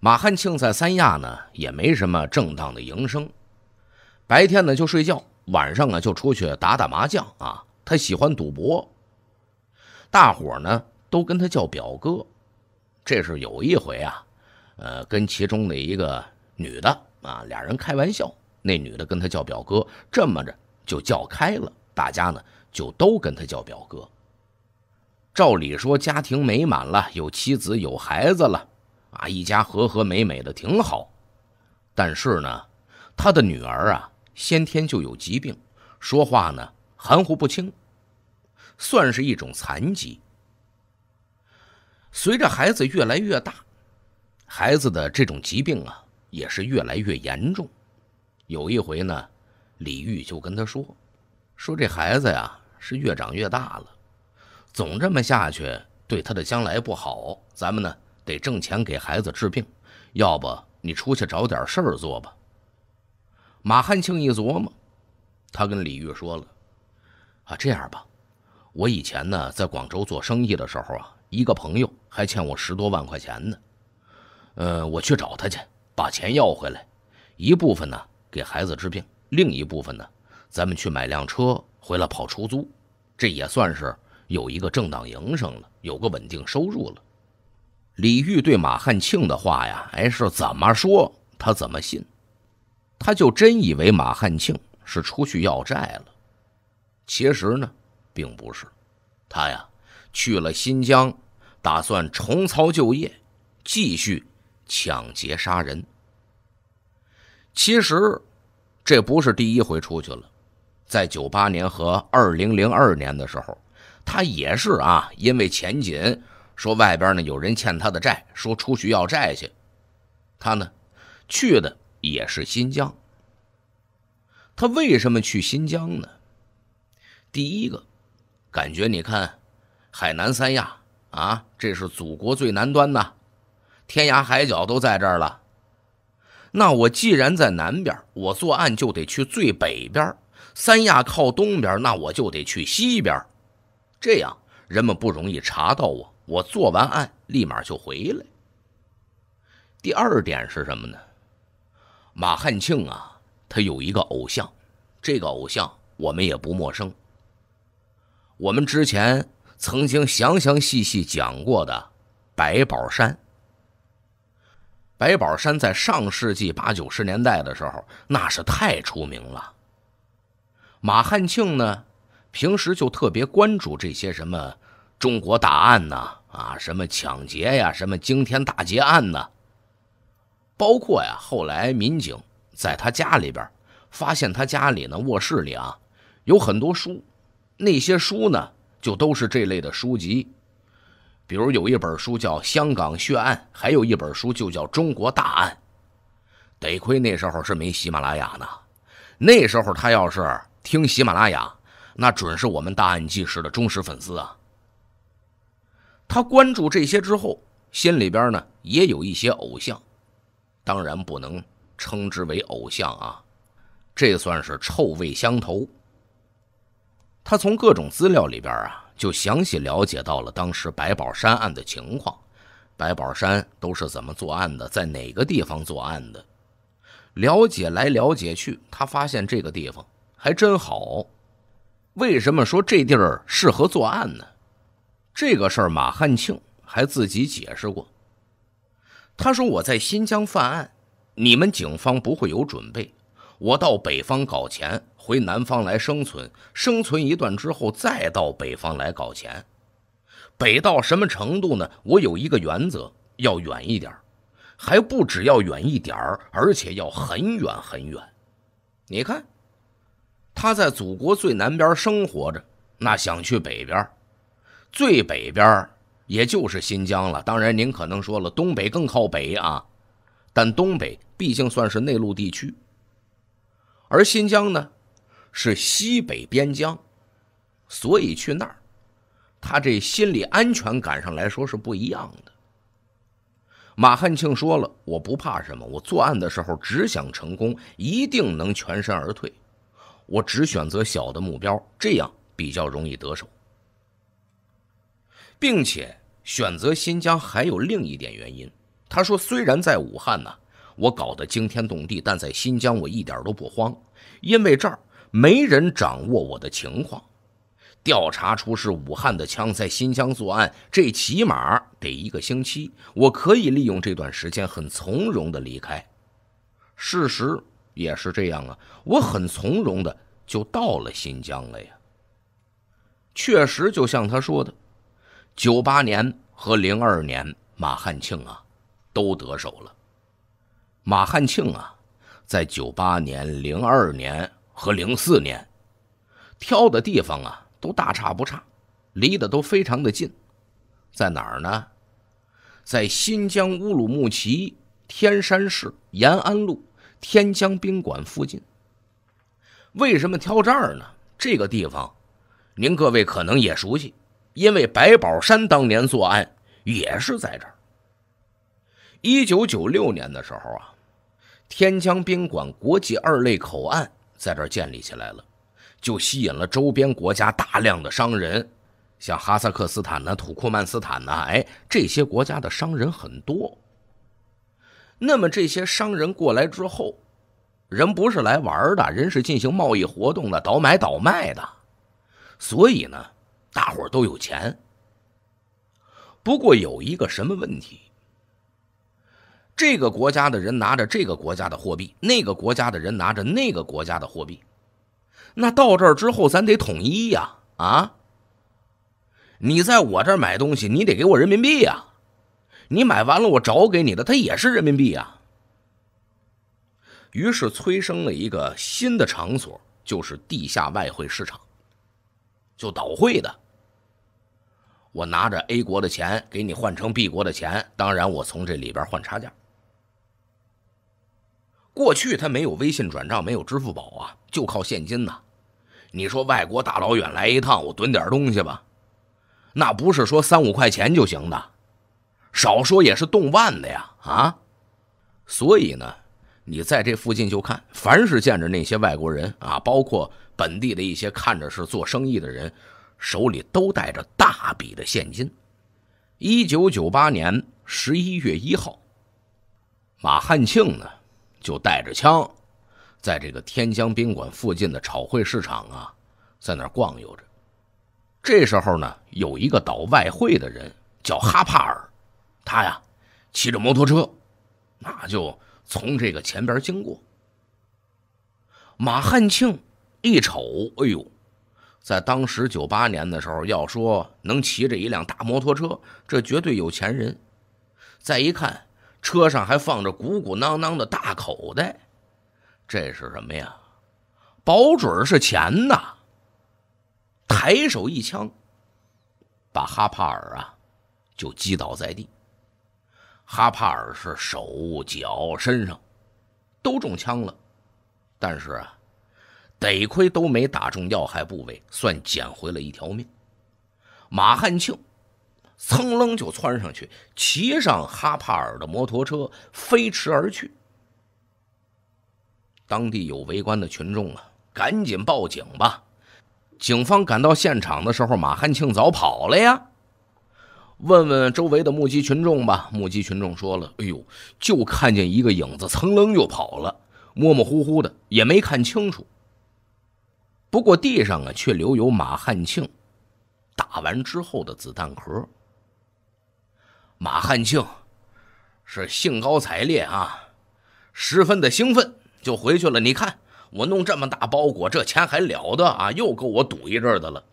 马汉庆在三亚呢，也没什么正当的营生，白天呢就睡觉，晚上啊就出去打打麻将啊，他喜欢赌博。大伙儿呢都跟他叫表哥。这是有一回啊。呃，跟其中的一个女的啊，俩人开玩笑，那女的跟他叫表哥，这么着就叫开了，大家呢就都跟他叫表哥。照理说家庭美满了，有妻子有孩子了，啊，一家和和美美的挺好。但是呢，他的女儿啊，先天就有疾病，说话呢含糊不清，算是一种残疾。随着孩子越来越大。孩子的这种疾病啊，也是越来越严重。有一回呢，李玉就跟他说：“说这孩子呀，是越长越大了，总这么下去对他的将来不好。咱们呢，得挣钱给孩子治病，要不你出去找点事儿做吧。”马汉庆一琢磨，他跟李玉说了：“啊，这样吧，我以前呢在广州做生意的时候啊，一个朋友还欠我十多万块钱呢。”呃，我去找他去，把钱要回来，一部分呢给孩子治病，另一部分呢，咱们去买辆车回来跑出租，这也算是有一个正当营生了，有个稳定收入了。李玉对马汉庆的话呀，哎，是怎么说他怎么信，他就真以为马汉庆是出去要债了，其实呢，并不是，他呀去了新疆，打算重操旧业，继续。抢劫杀人，其实这不是第一回出去了。在九八年和二零零二年的时候，他也是啊，因为钱紧，说外边呢有人欠他的债，说出去要债去。他呢，去的也是新疆。他为什么去新疆呢？第一个，感觉你看，海南三亚啊，这是祖国最南端呐。天涯海角都在这儿了，那我既然在南边，我作案就得去最北边。三亚靠东边，那我就得去西边，这样人们不容易查到我。我做完案立马就回来。第二点是什么呢？马汉庆啊，他有一个偶像，这个偶像我们也不陌生。我们之前曾经详详细细讲过的白宝山。白宝山在上世纪八九十年代的时候，那是太出名了。马汉庆呢，平时就特别关注这些什么中国大案呐、啊，什么抢劫呀，什么惊天大劫案呐。包括呀，后来民警在他家里边发现他家里呢卧室里啊有很多书，那些书呢就都是这类的书籍。比如有一本书叫《香港血案》，还有一本书就叫《中国大案》。得亏那时候是没喜马拉雅呢，那时候他要是听喜马拉雅，那准是我们大案纪实的忠实粉丝啊。他关注这些之后，心里边呢也有一些偶像，当然不能称之为偶像啊，这算是臭味相投。他从各种资料里边啊。就详细了解到了当时白宝山案的情况，白宝山都是怎么作案的，在哪个地方作案的，了解来了解去，他发现这个地方还真好。为什么说这地儿适合作案呢？这个事儿马汉庆还自己解释过，他说我在新疆犯案，你们警方不会有准备。我到北方搞钱，回南方来生存，生存一段之后，再到北方来搞钱。北到什么程度呢？我有一个原则，要远一点还不只要远一点而且要很远很远。你看，他在祖国最南边生活着，那想去北边，最北边也就是新疆了。当然，您可能说了，东北更靠北啊，但东北毕竟算是内陆地区。而新疆呢，是西北边疆，所以去那儿，他这心理安全感上来说是不一样的。马汉庆说了，我不怕什么，我作案的时候只想成功，一定能全身而退，我只选择小的目标，这样比较容易得手，并且选择新疆还有另一点原因，他说虽然在武汉呢。我搞得惊天动地，但在新疆我一点都不慌，因为这儿没人掌握我的情况。调查出是武汉的枪在新疆作案，这起码得一个星期。我可以利用这段时间很从容的离开。事实也是这样啊，我很从容的就到了新疆了呀。确实，就像他说的，九八年和零二年马汉庆啊，都得手了。马汉庆啊，在九八年、零二年和零四年，挑的地方啊都大差不差，离得都非常的近。在哪儿呢？在新疆乌鲁木齐天山市延安路天江宾馆附近。为什么挑这儿呢？这个地方，您各位可能也熟悉，因为白宝山当年作案也是在这儿。一九九六年的时候啊。天江宾馆国际二类口岸在这儿建立起来了，就吸引了周边国家大量的商人，像哈萨克斯坦呐、土库曼斯坦呐，哎，这些国家的商人很多。那么这些商人过来之后，人不是来玩的，人是进行贸易活动的，倒买倒卖的。所以呢，大伙都有钱。不过有一个什么问题？这个国家的人拿着这个国家的货币，那个国家的人拿着那个国家的货币，那到这儿之后咱得统一呀啊！你在我这儿买东西，你得给我人民币呀。你买完了我找给你的，它也是人民币呀。于是催生了一个新的场所，就是地下外汇市场，就倒汇的。我拿着 A 国的钱给你换成 B 国的钱，当然我从这里边换差价。过去他没有微信转账，没有支付宝啊，就靠现金呢。你说外国大老远来一趟，我囤点东西吧，那不是说三五块钱就行的，少说也是动万的呀啊！所以呢，你在这附近就看，凡是见着那些外国人啊，包括本地的一些看着是做生意的人，手里都带着大笔的现金。一九九八年十一月一号，马汉庆呢？就带着枪，在这个天江宾馆附近的炒汇市场啊，在那儿逛悠着。这时候呢，有一个倒外汇的人叫哈帕尔，他呀骑着摩托车，那就从这个前边经过。马汉庆一瞅，哎呦，在当时九八年的时候，要说能骑着一辆大摩托车，这绝对有钱人。再一看。车上还放着鼓鼓囊囊的大口袋，这是什么呀？保准是钱呐！抬手一枪，把哈帕尔啊就击倒在地。哈帕尔是手脚身上都中枪了，但是啊，得亏都没打中要害部位，算捡回了一条命。马汉庆。噌楞就窜上去，骑上哈帕尔的摩托车飞驰而去。当地有围观的群众啊，赶紧报警吧！警方赶到现场的时候，马汉庆早跑了呀。问问周围的目击群众吧。目击群众说了：“哎呦，就看见一个影子噌楞就跑了，模模糊糊的，也没看清楚。不过地上啊，却留有马汉庆打完之后的子弹壳。”马汉庆是兴高采烈啊，十分的兴奋，就回去了。你看我弄这么大包裹，这钱还了得啊！又够我赌一阵的了。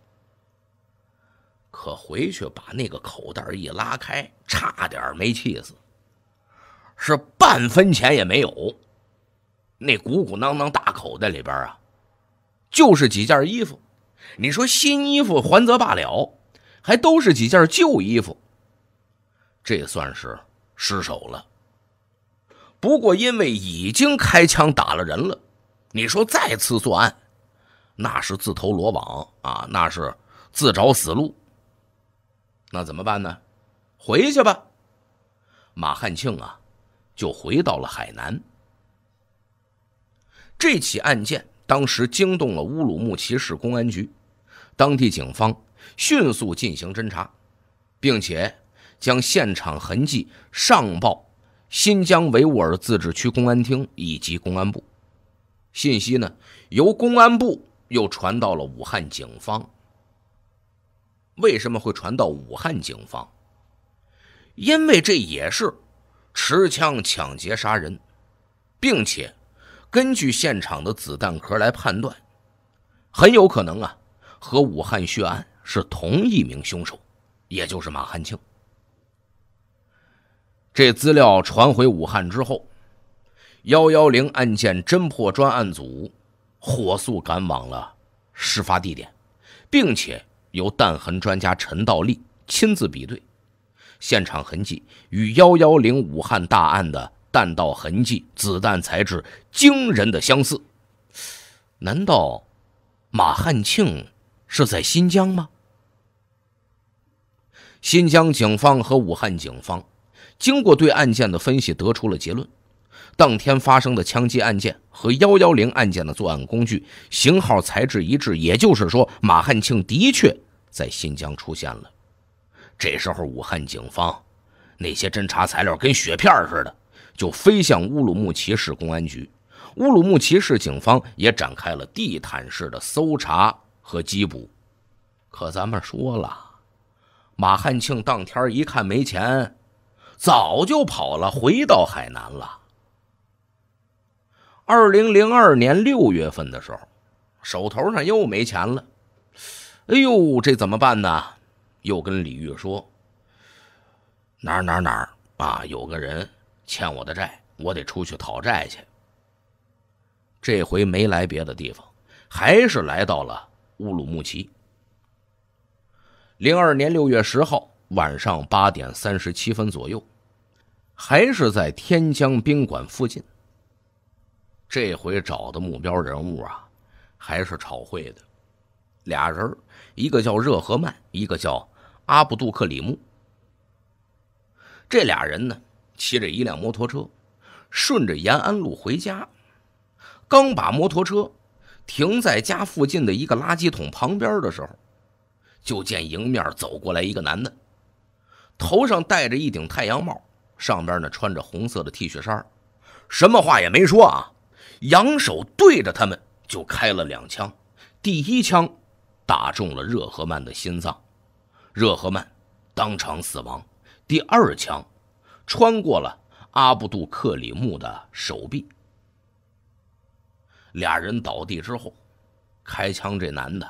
可回去把那个口袋一拉开，差点没气死，是半分钱也没有。那鼓鼓囊囊大口袋里边啊，就是几件衣服。你说新衣服还则罢了，还都是几件旧衣服。这算是失手了，不过因为已经开枪打了人了，你说再次作案，那是自投罗网啊，那是自找死路。那怎么办呢？回去吧，马汉庆啊，就回到了海南。这起案件当时惊动了乌鲁木齐市公安局，当地警方迅速进行侦查，并且。将现场痕迹上报新疆维吾尔自治区公安厅以及公安部，信息呢由公安部又传到了武汉警方。为什么会传到武汉警方？因为这也是持枪抢劫杀人，并且根据现场的子弹壳来判断，很有可能啊和武汉血案是同一名凶手，也就是马汉庆。这资料传回武汉之后，幺幺零案件侦破专案组火速赶往了事发地点，并且由弹痕专家陈道立亲自比对现场痕迹与幺幺零武汉大案的弹道痕迹、子弹材质惊人的相似。难道马汉庆是在新疆吗？新疆警方和武汉警方。经过对案件的分析，得出了结论：当天发生的枪击案件和“幺幺零”案件的作案工具型号、材质一致，也就是说，马汉庆的确在新疆出现了。这时候，武汉警方那些侦查材料跟雪片似的，就飞向乌鲁木齐市公安局。乌鲁木齐市警方也展开了地毯式的搜查和缉捕。可咱们说了，马汉庆当天一看没钱。早就跑了，回到海南了。二零零二年六月份的时候，手头上又没钱了，哎呦，这怎么办呢？又跟李玉说：“哪儿哪儿哪儿啊？有个人欠我的债，我得出去讨债去。”这回没来别的地方，还是来到了乌鲁木齐。零二年六月十号。晚上八点三十七分左右，还是在天江宾馆附近。这回找的目标人物啊，还是炒会的俩人，一个叫热合曼，一个叫阿布杜克里木。这俩人呢，骑着一辆摩托车，顺着延安路回家。刚把摩托车停在家附近的一个垃圾桶旁边的时候，就见迎面走过来一个男的。头上戴着一顶太阳帽，上边呢穿着红色的 T 恤衫，什么话也没说啊，扬手对着他们就开了两枪，第一枪打中了热赫曼的心脏，热赫曼当场死亡；第二枪穿过了阿布杜克里木的手臂，俩人倒地之后，开枪这男的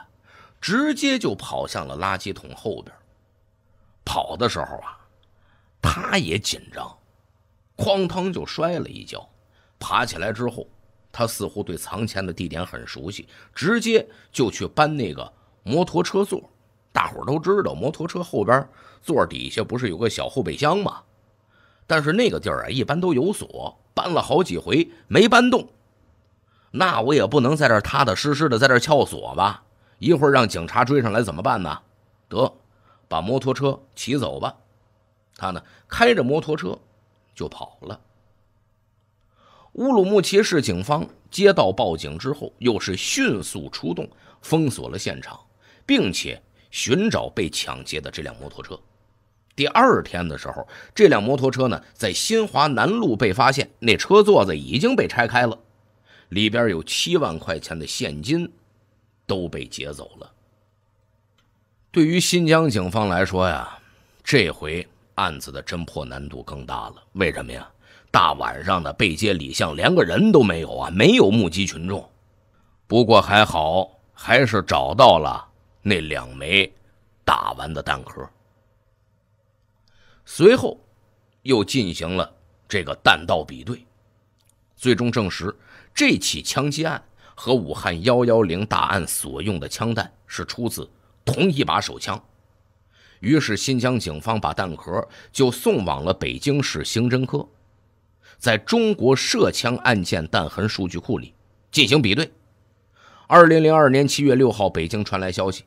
直接就跑向了垃圾桶后边。跑的时候啊，他也紧张，哐当就摔了一跤。爬起来之后，他似乎对藏钱的地点很熟悉，直接就去搬那个摩托车座。大伙都知道，摩托车后边座底下不是有个小后备箱吗？但是那个地儿啊，一般都有锁。搬了好几回没搬动，那我也不能在这踏踏实实的在这撬锁吧？一会儿让警察追上来怎么办呢？得。把摩托车骑走吧，他呢开着摩托车就跑了。乌鲁木齐市警方接到报警之后，又是迅速出动，封锁了现场，并且寻找被抢劫的这辆摩托车。第二天的时候，这辆摩托车呢在新华南路被发现，那车座子已经被拆开了，里边有七万块钱的现金都被劫走了。对于新疆警方来说呀，这回案子的侦破难度更大了。为什么呀？大晚上的背街里巷连个人都没有啊，没有目击群众。不过还好，还是找到了那两枚打完的弹壳。随后又进行了这个弹道比对，最终证实这起枪击案和武汉幺幺零大案所用的枪弹是出自。同一把手枪，于是新疆警方把弹壳就送往了北京市刑侦科，在中国涉枪案件弹痕数据库里进行比对。二零零二年七月六号，北京传来消息，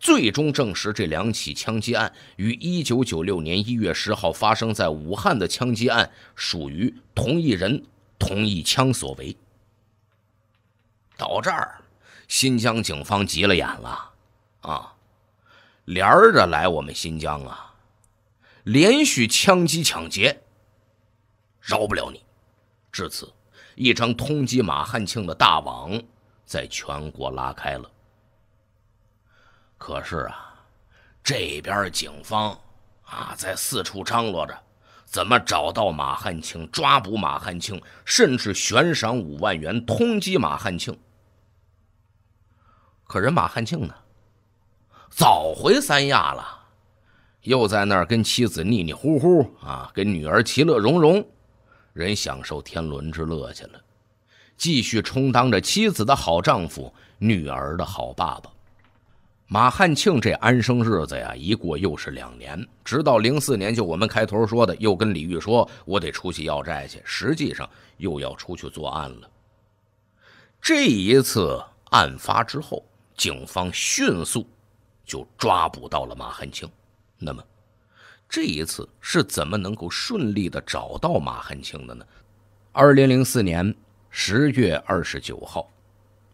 最终证实这两起枪击案与一九九六年一月十号发生在武汉的枪击案属于同一人同一枪所为。到这儿，新疆警方急了眼了。啊，连着来我们新疆啊，连续枪击抢劫，饶不了你！至此，一张通缉马汉庆的大网在全国拉开了。可是啊，这边警方啊在四处张罗着，怎么找到马汉庆、抓捕马汉庆，甚至悬赏五万元通缉马汉庆。可人马汉庆呢？早回三亚了，又在那儿跟妻子腻腻乎乎啊，跟女儿其乐融融，人享受天伦之乐去了，继续充当着妻子的好丈夫、女儿的好爸爸。马汉庆这安生日子呀，一过又是两年，直到零四年，就我们开头说的，又跟李玉说：“我得出去要债去。”实际上又要出去作案了。这一次案发之后，警方迅速。就抓捕到了马汉清，那么这一次是怎么能够顺利的找到马汉清的呢？二零零四年十月二十九号，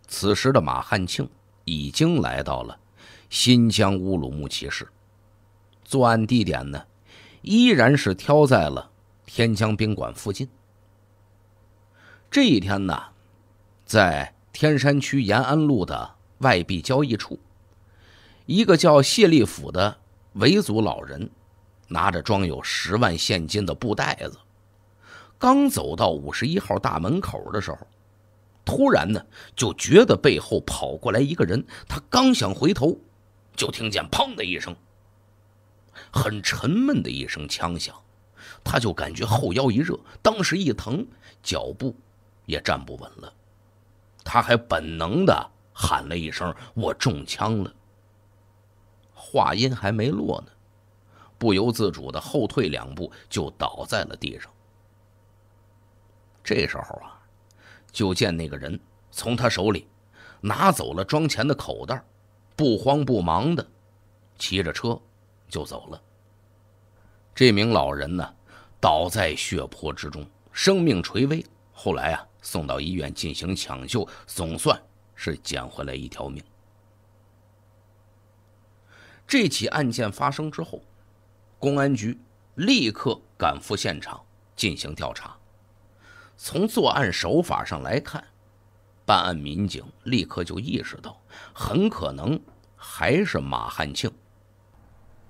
此时的马汉卿已经来到了新疆乌鲁木齐市，作案地点呢，依然是挑在了天江宾馆附近。这一天呢，在天山区延安路的外币交易处。一个叫谢立甫的维族老人，拿着装有十万现金的布袋子，刚走到五十一号大门口的时候，突然呢就觉得背后跑过来一个人，他刚想回头，就听见砰的一声，很沉闷的一声枪响，他就感觉后腰一热，当时一疼，脚步也站不稳了，他还本能的喊了一声：“我中枪了。”话音还没落呢，不由自主的后退两步，就倒在了地上。这时候啊，就见那个人从他手里拿走了装钱的口袋，不慌不忙的骑着车就走了。这名老人呢，倒在血泊之中，生命垂危。后来啊，送到医院进行抢救，总算是捡回来一条命。这起案件发生之后，公安局立刻赶赴现场进行调查。从作案手法上来看，办案民警立刻就意识到，很可能还是马汉庆。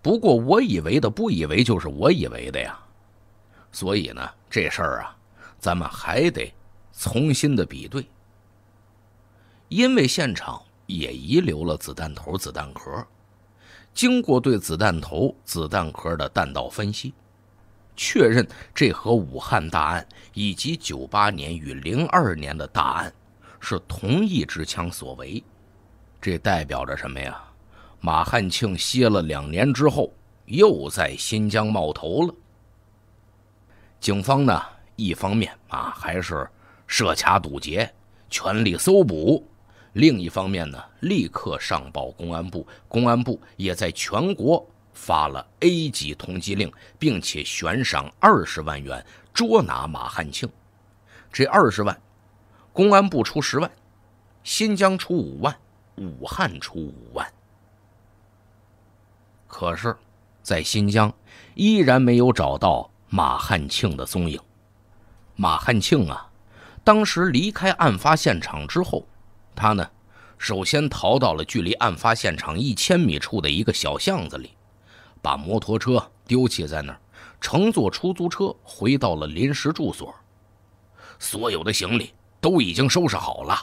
不过，我以为的不以为就是我以为的呀。所以呢，这事儿啊，咱们还得重新的比对，因为现场也遗留了子弹头、子弹壳。经过对子弹头、子弹壳的弹道分析，确认这和武汉大案以及九八年与零二年的大案是同一支枪所为。这代表着什么呀？马汉庆歇了两年之后又在新疆冒头了。警方呢，一方面啊还是设卡堵截，全力搜捕。另一方面呢，立刻上报公安部，公安部也在全国发了 A 级通缉令，并且悬赏二十万元捉拿马汉庆。这二十万，公安部出十万，新疆出五万，武汉出五万。可是，在新疆依然没有找到马汉庆的踪影。马汉庆啊，当时离开案发现场之后。他呢，首先逃到了距离案发现场一千米处的一个小巷子里，把摩托车丢弃在那儿，乘坐出租车回到了临时住所。所有的行李都已经收拾好了，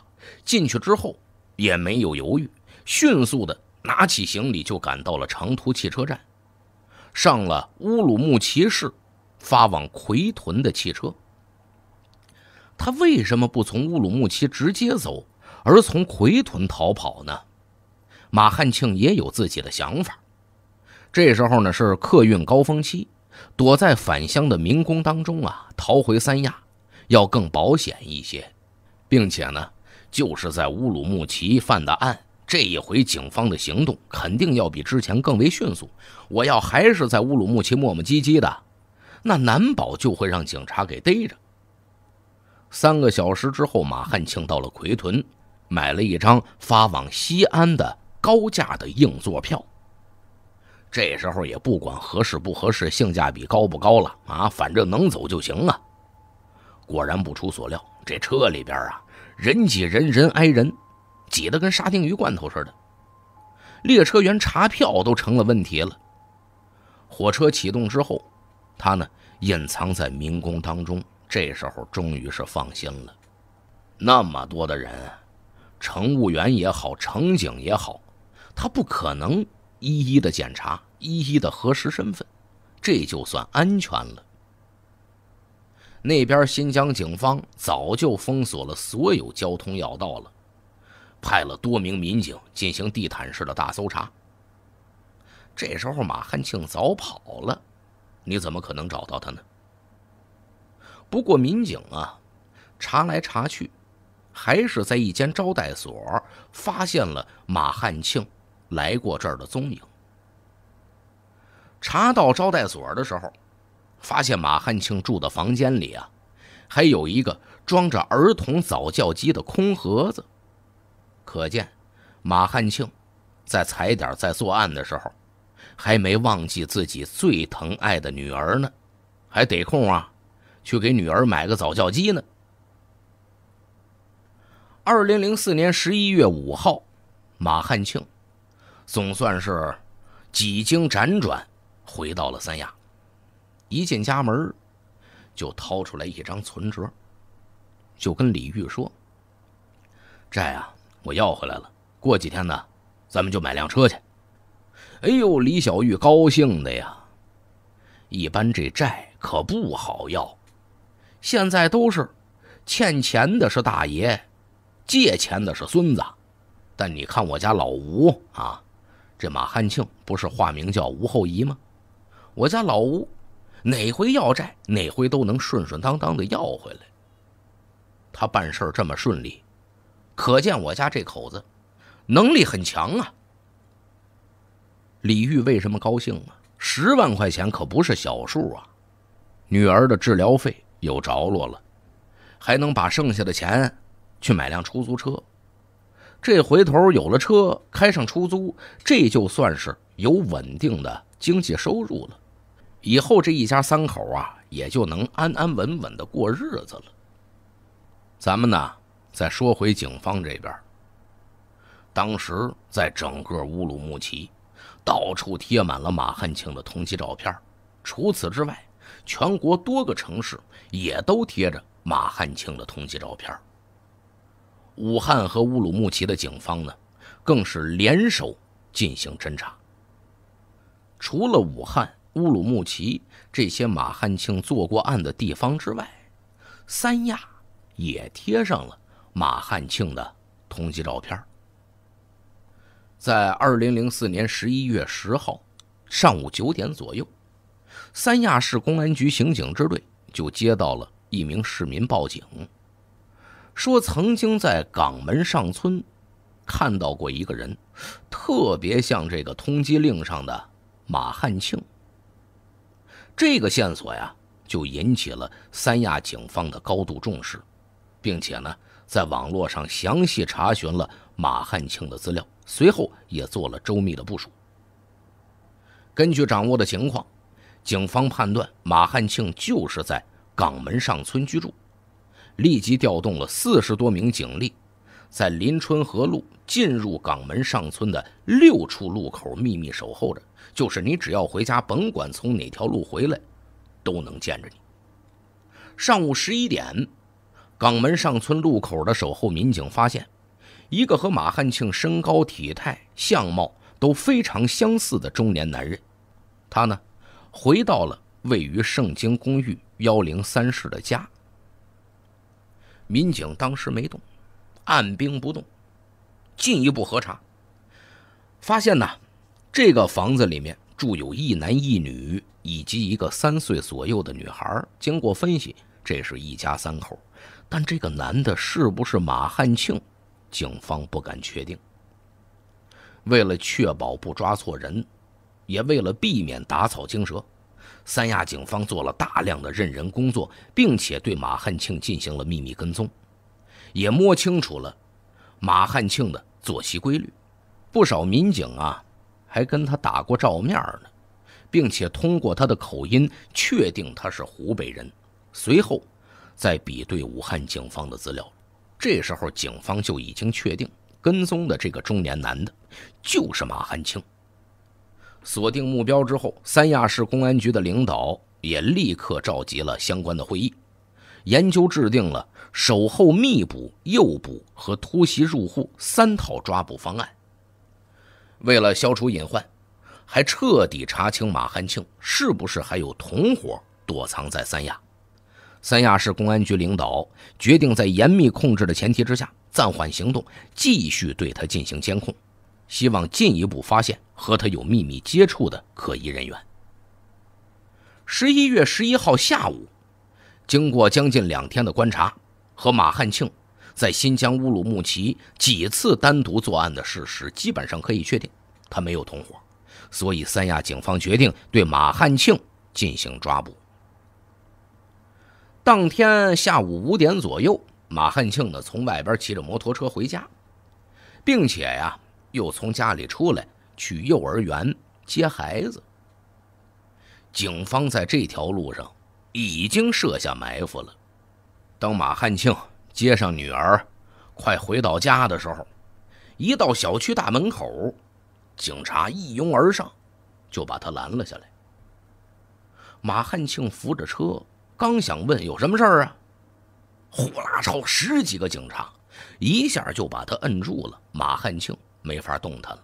进去之后也没有犹豫，迅速的拿起行李就赶到了长途汽车站，上了乌鲁木齐市发往奎屯的汽车。他为什么不从乌鲁木齐直接走？而从奎屯逃跑呢，马汉庆也有自己的想法。这时候呢是客运高峰期，躲在返乡的民工当中啊，逃回三亚要更保险一些，并且呢，就是在乌鲁木齐犯的案，这一回警方的行动肯定要比之前更为迅速。我要还是在乌鲁木齐磨磨唧唧的，那难保就会让警察给逮着。三个小时之后，马汉庆到了奎屯。买了一张发往西安的高价的硬座票。这时候也不管合适不合适、性价比高不高了啊，反正能走就行了。果然不出所料，这车里边啊，人挤人人挨人，挤得跟沙丁鱼罐头似的。列车员查票都成了问题了。火车启动之后，他呢隐藏在民工当中，这时候终于是放心了。那么多的人。乘务员也好，乘警也好，他不可能一一的检查，一一的核实身份，这就算安全了。那边新疆警方早就封锁了所有交通要道了，派了多名民警进行地毯式的大搜查。这时候马汉庆早跑了，你怎么可能找到他呢？不过民警啊，查来查去。还是在一间招待所发现了马汉庆来过这儿的踪影。查到招待所的时候，发现马汉庆住的房间里啊，还有一个装着儿童早教机的空盒子。可见，马汉庆在踩点、在作案的时候，还没忘记自己最疼爱的女儿呢，还得空啊，去给女儿买个早教机呢。二零零四年十一月五号，马汉庆总算是几经辗转回到了三亚。一进家门，就掏出来一张存折，就跟李玉说：“债啊，我要回来了。过几天呢，咱们就买辆车去。”哎呦，李小玉高兴的呀！一般这债可不好要，现在都是欠钱的是大爷。借钱的是孙子，但你看我家老吴啊，这马汉庆不是化名叫吴后仪吗？我家老吴哪回要债哪回都能顺顺当当的要回来。他办事儿这么顺利，可见我家这口子能力很强啊。李玉为什么高兴啊？十万块钱可不是小数啊，女儿的治疗费有着落了，还能把剩下的钱。去买辆出租车，这回头有了车，开上出租，这就算是有稳定的经济收入了。以后这一家三口啊，也就能安安稳稳的过日子了。咱们呢，再说回警方这边。当时在整个乌鲁木齐，到处贴满了马汉庆的通缉照片。除此之外，全国多个城市也都贴着马汉庆的通缉照片。武汉和乌鲁木齐的警方呢，更是联手进行侦查。除了武汉、乌鲁木齐这些马汉庆做过案的地方之外，三亚也贴上了马汉庆的通缉照片。在二零零四年十一月十号上午九点左右，三亚市公安局刑警支队就接到了一名市民报警。说曾经在港门上村看到过一个人，特别像这个通缉令上的马汉庆。这个线索呀，就引起了三亚警方的高度重视，并且呢，在网络上详细查询了马汉庆的资料，随后也做了周密的部署。根据掌握的情况，警方判断马汉庆就是在港门上村居住。立即调动了四十多名警力，在林春河路进入岗门上村的六处路口秘密守候着。就是你只要回家，甭管从哪条路回来，都能见着你。上午十一点，岗门上村路口的守候民警发现，一个和马汉庆身高、体态、相貌都非常相似的中年男人，他呢，回到了位于盛京公寓幺零三室的家。民警当时没动，按兵不动，进一步核查，发现呢，这个房子里面住有一男一女以及一个三岁左右的女孩。经过分析，这是一家三口。但这个男的是不是马汉庆，警方不敢确定。为了确保不抓错人，也为了避免打草惊蛇。三亚警方做了大量的认人工作，并且对马汉庆进行了秘密跟踪，也摸清楚了马汉庆的作息规律。不少民警啊，还跟他打过照面呢，并且通过他的口音确定他是湖北人。随后，再比对武汉警方的资料，这时候警方就已经确定跟踪的这个中年男的，就是马汉庆。锁定目标之后，三亚市公安局的领导也立刻召集了相关的会议，研究制定了守候、密捕、诱捕和突袭入户三套抓捕方案。为了消除隐患，还彻底查清马汉庆是不是还有同伙躲藏在三亚。三亚市公安局领导决定在严密控制的前提之下暂缓行动，继续对他进行监控。希望进一步发现和他有秘密接触的可疑人员。十一月十一号下午，经过将近两天的观察和马汉庆在新疆乌鲁木齐几次单独作案的事实，基本上可以确定他没有同伙，所以三亚警方决定对马汉庆进行抓捕。当天下午五点左右，马汉庆呢从外边骑着摩托车回家，并且呀。又从家里出来去幼儿园接孩子。警方在这条路上已经设下埋伏了。当马汉庆接上女儿，快回到家的时候，一到小区大门口，警察一拥而上，就把他拦了下来。马汉庆扶着车，刚想问有什么事儿啊，呼啦超十几个警察一下就把他摁住了。马汉庆。没法动弹了，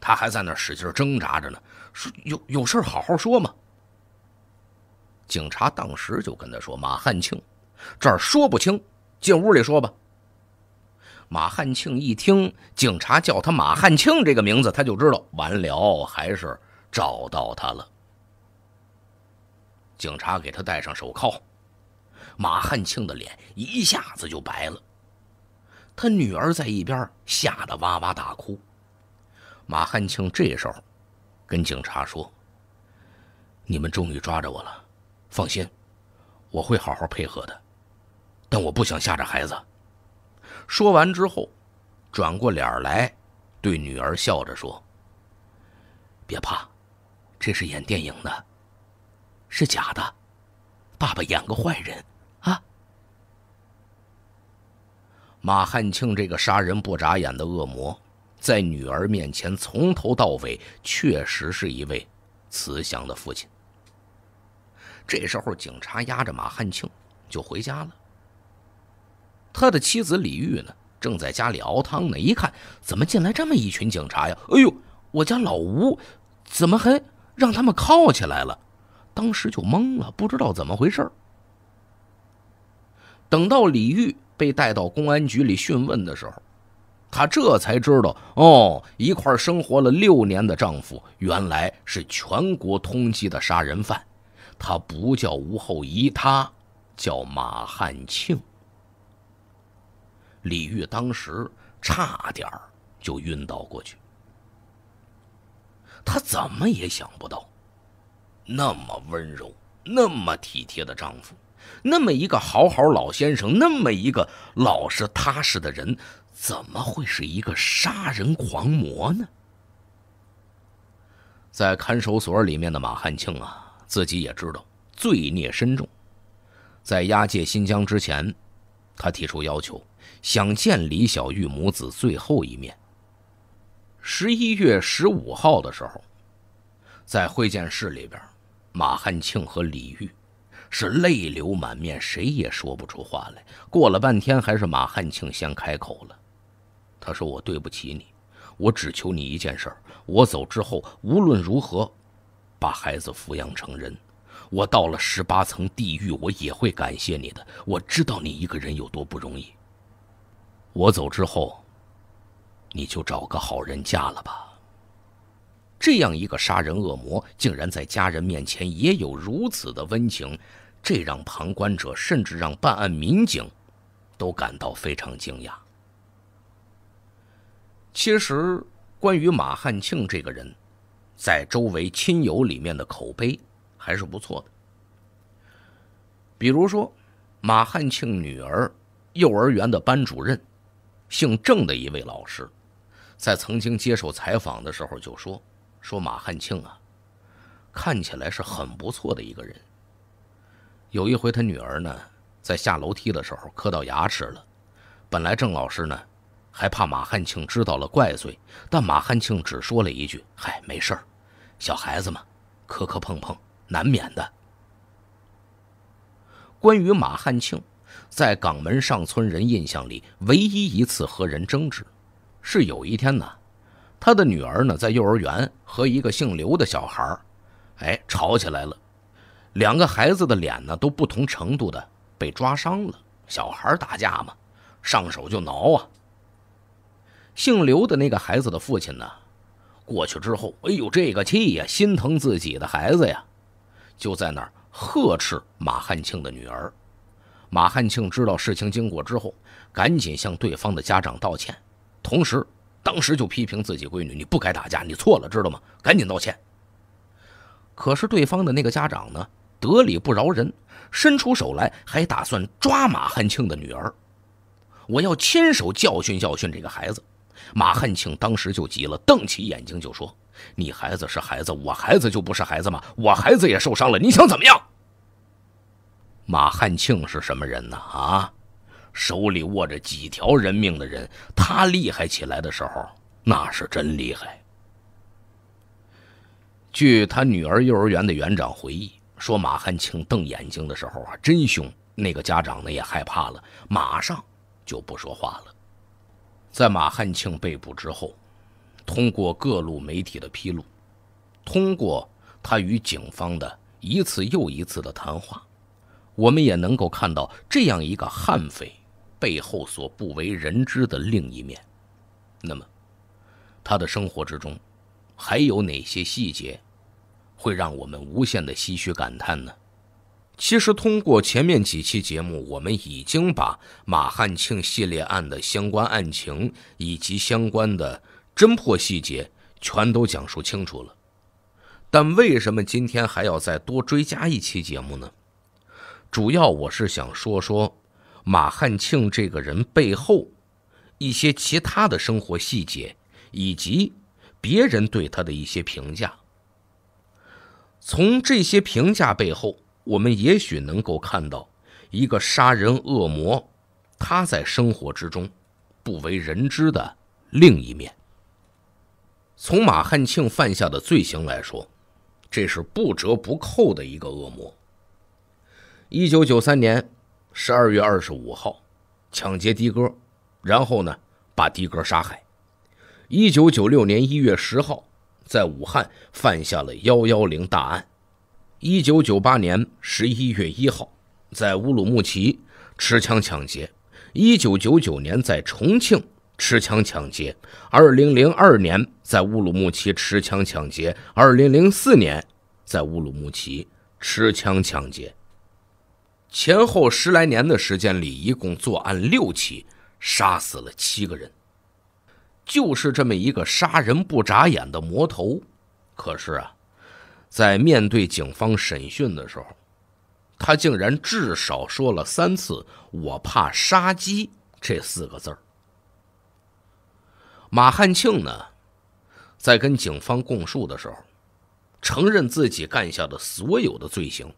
他还在那使劲挣扎着呢。说有有事好好说嘛。警察当时就跟他说：“马汉庆，这儿说不清，进屋里说吧。”马汉庆一听警察叫他马汉庆这个名字，他就知道完了，还是找到他了。警察给他戴上手铐，马汉庆的脸一下子就白了。他女儿在一边吓得哇哇大哭。马汉庆这时候跟警察说：“你们终于抓着我了，放心，我会好好配合的，但我不想吓着孩子。”说完之后，转过脸来，对女儿笑着说：“别怕，这是演电影的，是假的，爸爸演个坏人。”马汉庆这个杀人不眨眼的恶魔，在女儿面前从头到尾确实是一位慈祥的父亲。这时候，警察押着马汉庆就回家了。他的妻子李玉呢，正在家里熬汤呢。一看，怎么进来这么一群警察呀？哎呦，我家老吴怎么还让他们铐起来了？当时就懵了，不知道怎么回事等到李玉。被带到公安局里讯问的时候，她这才知道哦，一块生活了六年的丈夫原来是全国通缉的杀人犯。他不叫吴厚一，他叫马汉庆。李玉当时差点就晕倒过去。她怎么也想不到，那么温柔、那么体贴的丈夫。那么一个好好老先生，那么一个老实踏实的人，怎么会是一个杀人狂魔呢？在看守所里面的马汉庆啊，自己也知道罪孽深重。在押解新疆之前，他提出要求，想见李小玉母子最后一面。十一月十五号的时候，在会见室里边，马汉庆和李玉。是泪流满面，谁也说不出话来。过了半天，还是马汉庆先开口了。他说：“我对不起你，我只求你一件事。我走之后，无论如何，把孩子抚养成人。我到了十八层地狱，我也会感谢你的。我知道你一个人有多不容易。我走之后，你就找个好人嫁了吧。”这样一个杀人恶魔，竟然在家人面前也有如此的温情，这让旁观者，甚至让办案民警，都感到非常惊讶。其实，关于马汉庆这个人，在周围亲友里面的口碑还是不错的。比如说，马汉庆女儿幼儿园的班主任，姓郑的一位老师，在曾经接受采访的时候就说。说马汉庆啊，看起来是很不错的一个人。有一回他女儿呢，在下楼梯的时候磕到牙齿了，本来郑老师呢，还怕马汉庆知道了怪罪，但马汉庆只说了一句：“嗨，没事儿，小孩子嘛，磕磕碰碰难免的。”关于马汉庆，在港门上村人印象里，唯一一次和人争执，是有一天呢。他的女儿呢，在幼儿园和一个姓刘的小孩儿，哎，吵起来了，两个孩子的脸呢，都不同程度的被抓伤了。小孩打架嘛，上手就挠啊。姓刘的那个孩子的父亲呢，过去之后，哎呦，这个气呀，心疼自己的孩子呀，就在那儿呵斥马汉庆的女儿。马汉庆知道事情经过之后，赶紧向对方的家长道歉，同时。当时就批评自己闺女：“你不该打架，你错了，知道吗？赶紧道歉。”可是对方的那个家长呢，得理不饶人，伸出手来，还打算抓马汉庆的女儿。我要亲手教训教训这个孩子。马汉庆当时就急了，瞪起眼睛就说：“你孩子是孩子，我孩子就不是孩子吗？我孩子也受伤了，你想怎么样？”马汉庆是什么人呢？啊？手里握着几条人命的人，他厉害起来的时候，那是真厉害。据他女儿幼儿园的园长回忆说，马汉庆瞪眼睛的时候啊，真凶。那个家长呢也害怕了，马上就不说话了。在马汉庆被捕之后，通过各路媒体的披露，通过他与警方的一次又一次的谈话，我们也能够看到这样一个悍匪。背后所不为人知的另一面，那么他的生活之中还有哪些细节会让我们无限的唏嘘感叹呢？其实通过前面几期节目，我们已经把马汉庆系列案的相关案情以及相关的侦破细节全都讲述清楚了。但为什么今天还要再多追加一期节目呢？主要我是想说说。马汉庆这个人背后一些其他的生活细节，以及别人对他的一些评价，从这些评价背后，我们也许能够看到一个杀人恶魔他在生活之中不为人知的另一面。从马汉庆犯下的罪行来说，这是不折不扣的一个恶魔。一九九三年。十二月二十五号，抢劫的哥，然后呢，把的哥杀害。一九九六年一月十号，在武汉犯下了幺幺零大案。一九九八年十一月一号，在乌鲁木齐持枪抢劫。一九九九年在重庆持枪抢劫。二零零二年在乌鲁木齐持枪抢劫。二零零四年在乌鲁木齐持枪抢劫。前后十来年的时间里，一共作案六起，杀死了七个人。就是这么一个杀人不眨眼的魔头，可是啊，在面对警方审讯的时候，他竟然至少说了三次“我怕杀鸡”这四个字儿。马汉庆呢，在跟警方供述的时候，承认自己干下的所有的罪行。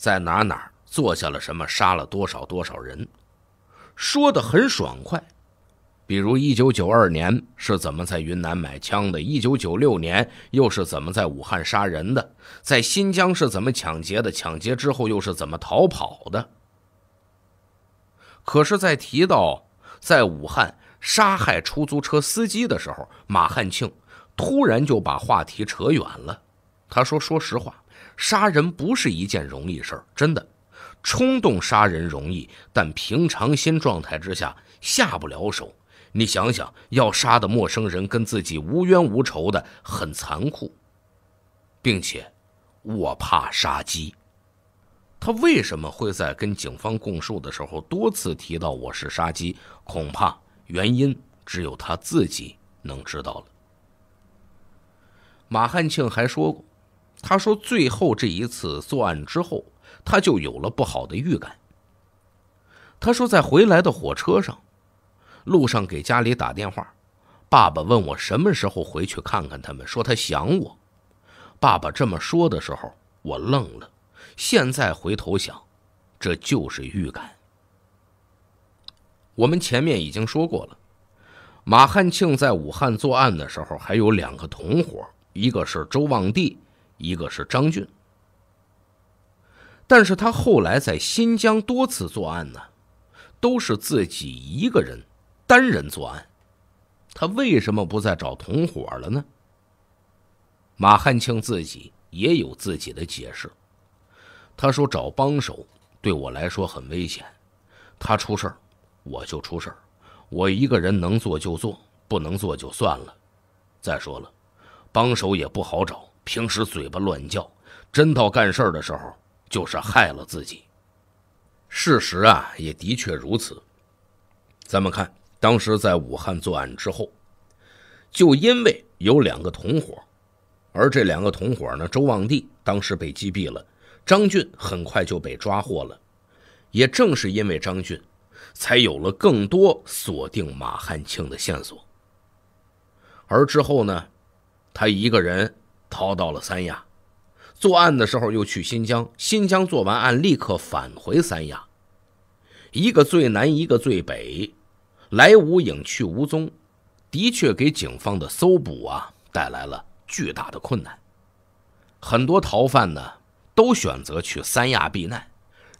在哪哪儿做下了什么，杀了多少多少人，说的很爽快。比如一九九二年是怎么在云南买枪的，一九九六年又是怎么在武汉杀人的，在新疆是怎么抢劫的，抢劫之后又是怎么逃跑的。可是，在提到在武汉杀害出租车司机的时候，马汉庆突然就把话题扯远了。他说：“说实话。”杀人不是一件容易事儿，真的，冲动杀人容易，但平常心状态之下下不了手。你想想要杀的陌生人跟自己无冤无仇的，很残酷，并且我怕杀鸡。他为什么会在跟警方供述的时候多次提到我是杀鸡？恐怕原因只有他自己能知道了。马汉庆还说过。他说：“最后这一次作案之后，他就有了不好的预感。”他说：“在回来的火车上，路上给家里打电话，爸爸问我什么时候回去看看他们，说他想我。爸爸这么说的时候，我愣了。现在回头想，这就是预感。”我们前面已经说过了，马汉庆在武汉作案的时候还有两个同伙，一个是周望帝，一个是张俊，但是他后来在新疆多次作案呢，都是自己一个人，单人作案，他为什么不再找同伙了呢？马汉庆自己也有自己的解释，他说找帮手对我来说很危险，他出事儿我就出事儿，我一个人能做就做，不能做就算了，再说了，帮手也不好找。平时嘴巴乱叫，真到干事儿的时候就是害了自己。事实啊，也的确如此。咱们看，当时在武汉作案之后，就因为有两个同伙，而这两个同伙呢，周望帝当时被击毙了，张俊很快就被抓获了。也正是因为张俊，才有了更多锁定马汉庆的线索。而之后呢，他一个人。逃到了三亚，作案的时候又去新疆，新疆做完案立刻返回三亚，一个最南，一个最北，来无影去无踪，的确给警方的搜捕啊带来了巨大的困难。很多逃犯呢都选择去三亚避难，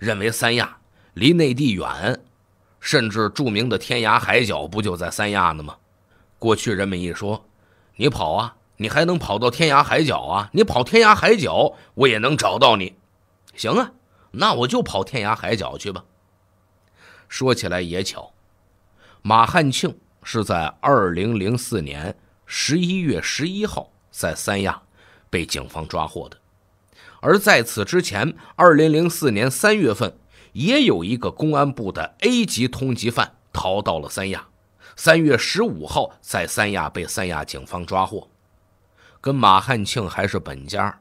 认为三亚离内地远，甚至著名的天涯海角不就在三亚呢吗？过去人们一说，你跑啊。你还能跑到天涯海角啊？你跑天涯海角，我也能找到你。行啊，那我就跑天涯海角去吧。说起来也巧，马汉庆是在二零零四年十一月十一号在三亚被警方抓获的。而在此之前，二零零四年三月份也有一个公安部的 A 级通缉犯逃到了三亚，三月十五号在三亚被三亚警方抓获。跟马汉庆还是本家，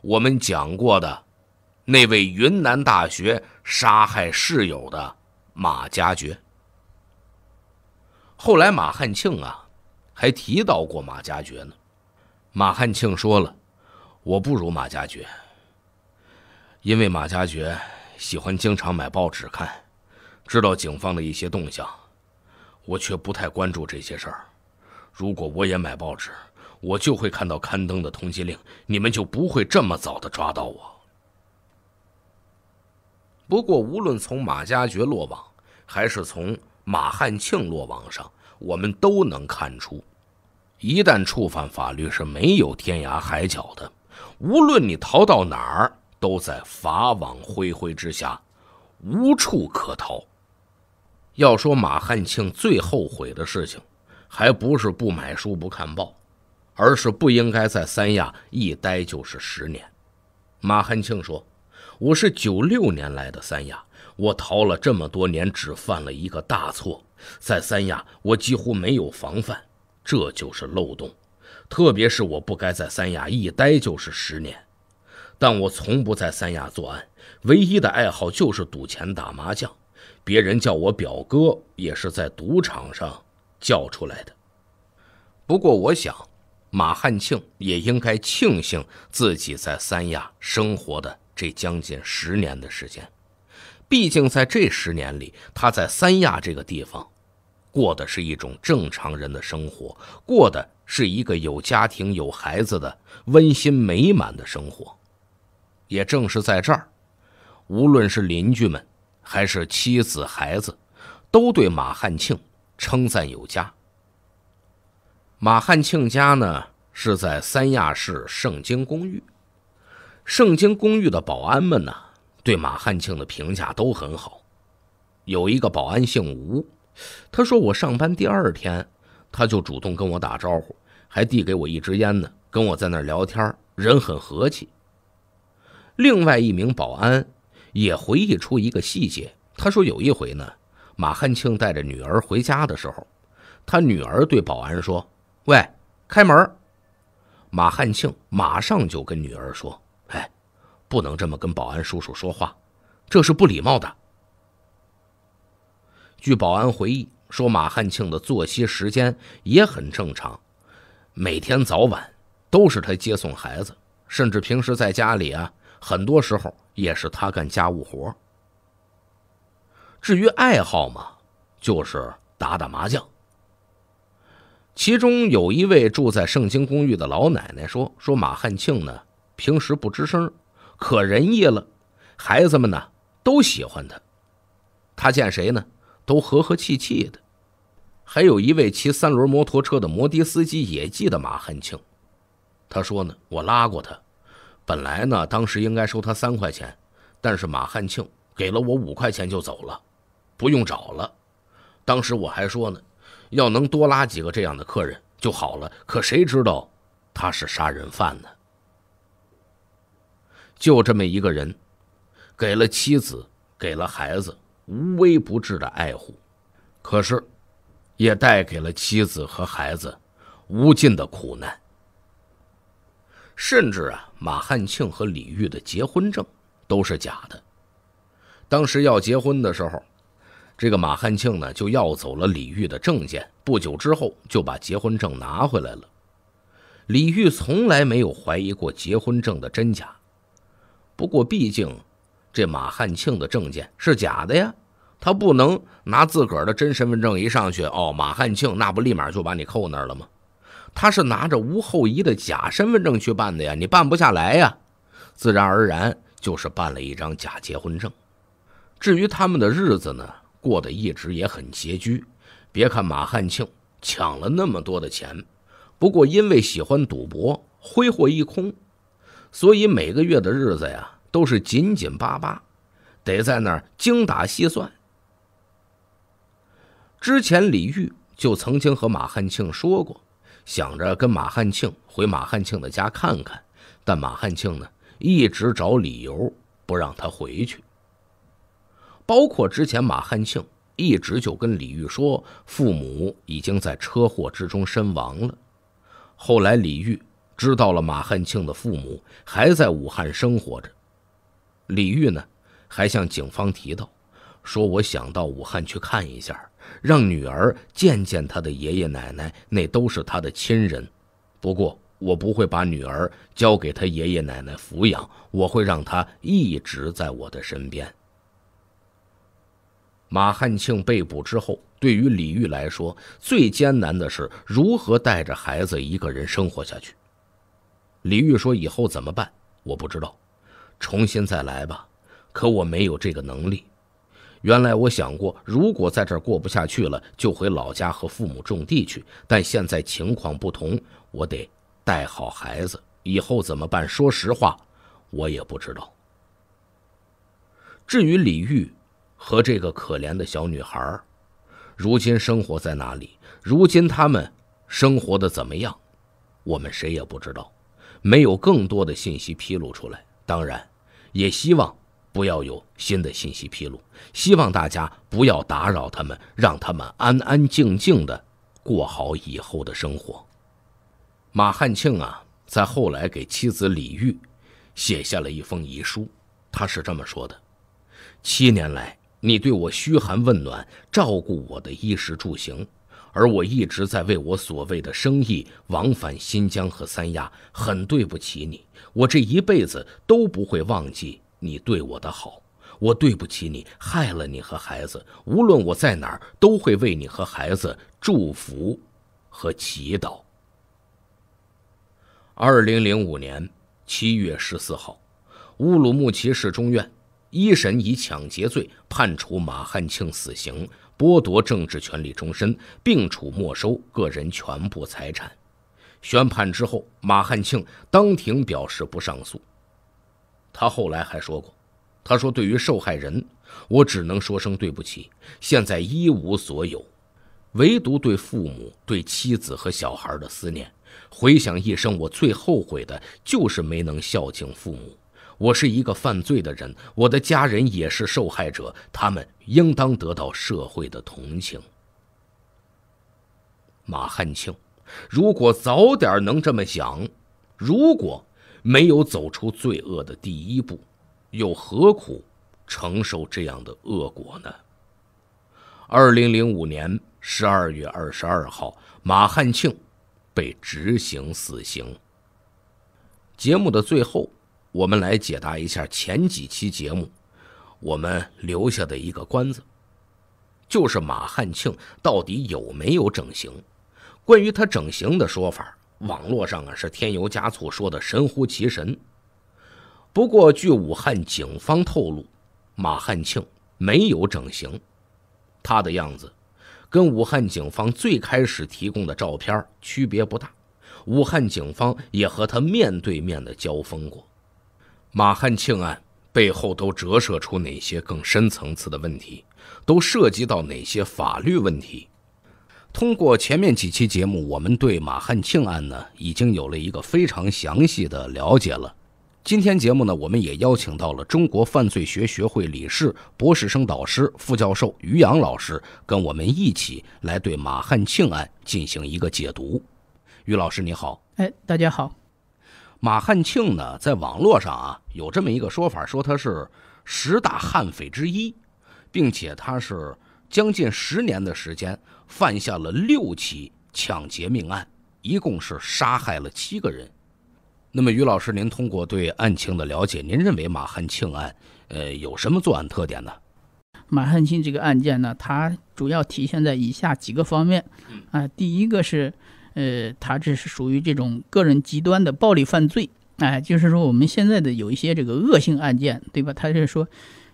我们讲过的那位云南大学杀害室友的马家爵。后来马汉庆啊，还提到过马家爵呢。马汉庆说了：“我不如马家爵，因为马家爵喜欢经常买报纸看，知道警方的一些动向，我却不太关注这些事儿。如果我也买报纸。”我就会看到刊登的通缉令，你们就不会这么早的抓到我。不过，无论从马家爵落网，还是从马汉庆落网上，我们都能看出，一旦触犯法律是没有天涯海角的，无论你逃到哪儿，都在法网恢恢之下，无处可逃。要说马汉庆最后悔的事情，还不是不买书不看报。而是不应该在三亚一待就是十年，马汉庆说：“我是九六年来的三亚，我逃了这么多年，只犯了一个大错，在三亚我几乎没有防范，这就是漏洞。特别是我不该在三亚一待就是十年，但我从不在三亚作案，唯一的爱好就是赌钱打麻将，别人叫我表哥也是在赌场上叫出来的。不过我想。”马汉庆也应该庆幸自己在三亚生活的这将近十年的时间。毕竟在这十年里，他在三亚这个地方，过的是一种正常人的生活，过的是一个有家庭、有孩子的温馨美满的生活。也正是在这儿，无论是邻居们，还是妻子、孩子，都对马汉庆称赞有加。马汉庆家呢是在三亚市盛京公寓。盛京公寓的保安们呢，对马汉庆的评价都很好。有一个保安姓吴，他说我上班第二天，他就主动跟我打招呼，还递给我一支烟呢，跟我在那儿聊天，人很和气。另外一名保安也回忆出一个细节，他说有一回呢，马汉庆带着女儿回家的时候，他女儿对保安说。喂，开门！马汉庆马上就跟女儿说：“哎，不能这么跟保安叔叔说话，这是不礼貌的。”据保安回忆说，马汉庆的作息时间也很正常，每天早晚都是他接送孩子，甚至平时在家里啊，很多时候也是他干家务活。至于爱好嘛，就是打打麻将。其中有一位住在盛京公寓的老奶奶说：“说马汉庆呢，平时不吱声，可仁义了，孩子们呢都喜欢他。他见谁呢，都和和气气的。”还有一位骑三轮摩托车的摩的司机也记得马汉庆，他说呢：“我拉过他，本来呢当时应该收他三块钱，但是马汉庆给了我五块钱就走了，不用找了。当时我还说呢。”要能多拉几个这样的客人就好了。可谁知道他是杀人犯呢？就这么一个人，给了妻子，给了孩子无微不至的爱护，可是也带给了妻子和孩子无尽的苦难。甚至啊，马汉庆和李玉的结婚证都是假的。当时要结婚的时候。这个马汉庆呢就要走了李玉的证件，不久之后就把结婚证拿回来了。李玉从来没有怀疑过结婚证的真假，不过毕竟这马汉庆的证件是假的呀，他不能拿自个儿的真身份证一上去，哦，马汉庆那不立马就把你扣那儿了吗？他是拿着无后遗的假身份证去办的呀，你办不下来呀，自然而然就是办了一张假结婚证。至于他们的日子呢？过得一直也很拮据，别看马汉庆抢了那么多的钱，不过因为喜欢赌博，挥霍一空，所以每个月的日子呀都是紧紧巴巴，得在那儿精打细算。之前李玉就曾经和马汉庆说过，想着跟马汉庆回马汉庆的家看看，但马汉庆呢一直找理由不让他回去。包括之前，马汉庆一直就跟李玉说，父母已经在车祸之中身亡了。后来李玉知道了马汉庆的父母还在武汉生活着。李玉呢，还向警方提到，说我想到武汉去看一下，让女儿见见他的爷爷奶奶，那都是他的亲人。不过，我不会把女儿交给他爷爷奶奶抚养，我会让他一直在我的身边。马汉庆被捕之后，对于李玉来说，最艰难的是如何带着孩子一个人生活下去。李玉说：“以后怎么办？我不知道，重新再来吧。可我没有这个能力。原来我想过，如果在这儿过不下去了，就回老家和父母种地去。但现在情况不同，我得带好孩子。以后怎么办？说实话，我也不知道。至于李玉……”和这个可怜的小女孩，如今生活在哪里？如今他们生活的怎么样？我们谁也不知道，没有更多的信息披露出来。当然，也希望不要有新的信息披露。希望大家不要打扰他们，让他们安安静静的过好以后的生活。马汉庆啊，在后来给妻子李玉写下了一封遗书，他是这么说的：七年来。你对我嘘寒问暖，照顾我的衣食住行，而我一直在为我所谓的生意往返新疆和三亚，很对不起你。我这一辈子都不会忘记你对我的好，我对不起你，害了你和孩子。无论我在哪儿，都会为你和孩子祝福和祈祷。二零零五年七月十四号，乌鲁木齐市中院。一审以抢劫罪判处马汉庆死刑，剥夺政治权利终身，并处没收个人全部财产。宣判之后，马汉庆当庭表示不上诉。他后来还说过：“他说，对于受害人，我只能说声对不起。现在一无所有，唯独对父母、对妻子和小孩的思念。回想一生，我最后悔的就是没能孝敬父母。”我是一个犯罪的人，我的家人也是受害者，他们应当得到社会的同情。马汉庆，如果早点能这么想，如果没有走出罪恶的第一步，又何苦承受这样的恶果呢？二零零五年十二月二十二号，马汉庆被执行死刑。节目的最后。我们来解答一下前几期节目我们留下的一个关子，就是马汉庆到底有没有整形？关于他整形的说法，网络上啊是添油加醋，说的神乎其神。不过，据武汉警方透露，马汉庆没有整形，他的样子跟武汉警方最开始提供的照片区别不大。武汉警方也和他面对面的交锋过。马汉庆案背后都折射出哪些更深层次的问题？都涉及到哪些法律问题？通过前面几期节目，我们对马汉庆案呢，已经有了一个非常详细的了解了。今天节目呢，我们也邀请到了中国犯罪学学会理事、博士生导师、副教授于洋老师，跟我们一起来对马汉庆案进行一个解读。于老师，你好。哎，大家好。马汉庆呢，在网络上啊，有这么一个说法，说他是十大悍匪之一，并且他是将近十年的时间犯下了六起抢劫命案，一共是杀害了七个人。那么，于老师，您通过对案情的了解，您认为马汉庆案，呃，有什么作案特点呢？马汉庆这个案件呢，它主要体现在以下几个方面啊，第一个是。呃，他这是属于这种个人极端的暴力犯罪，哎，就是说我们现在的有一些这个恶性案件，对吧？他是说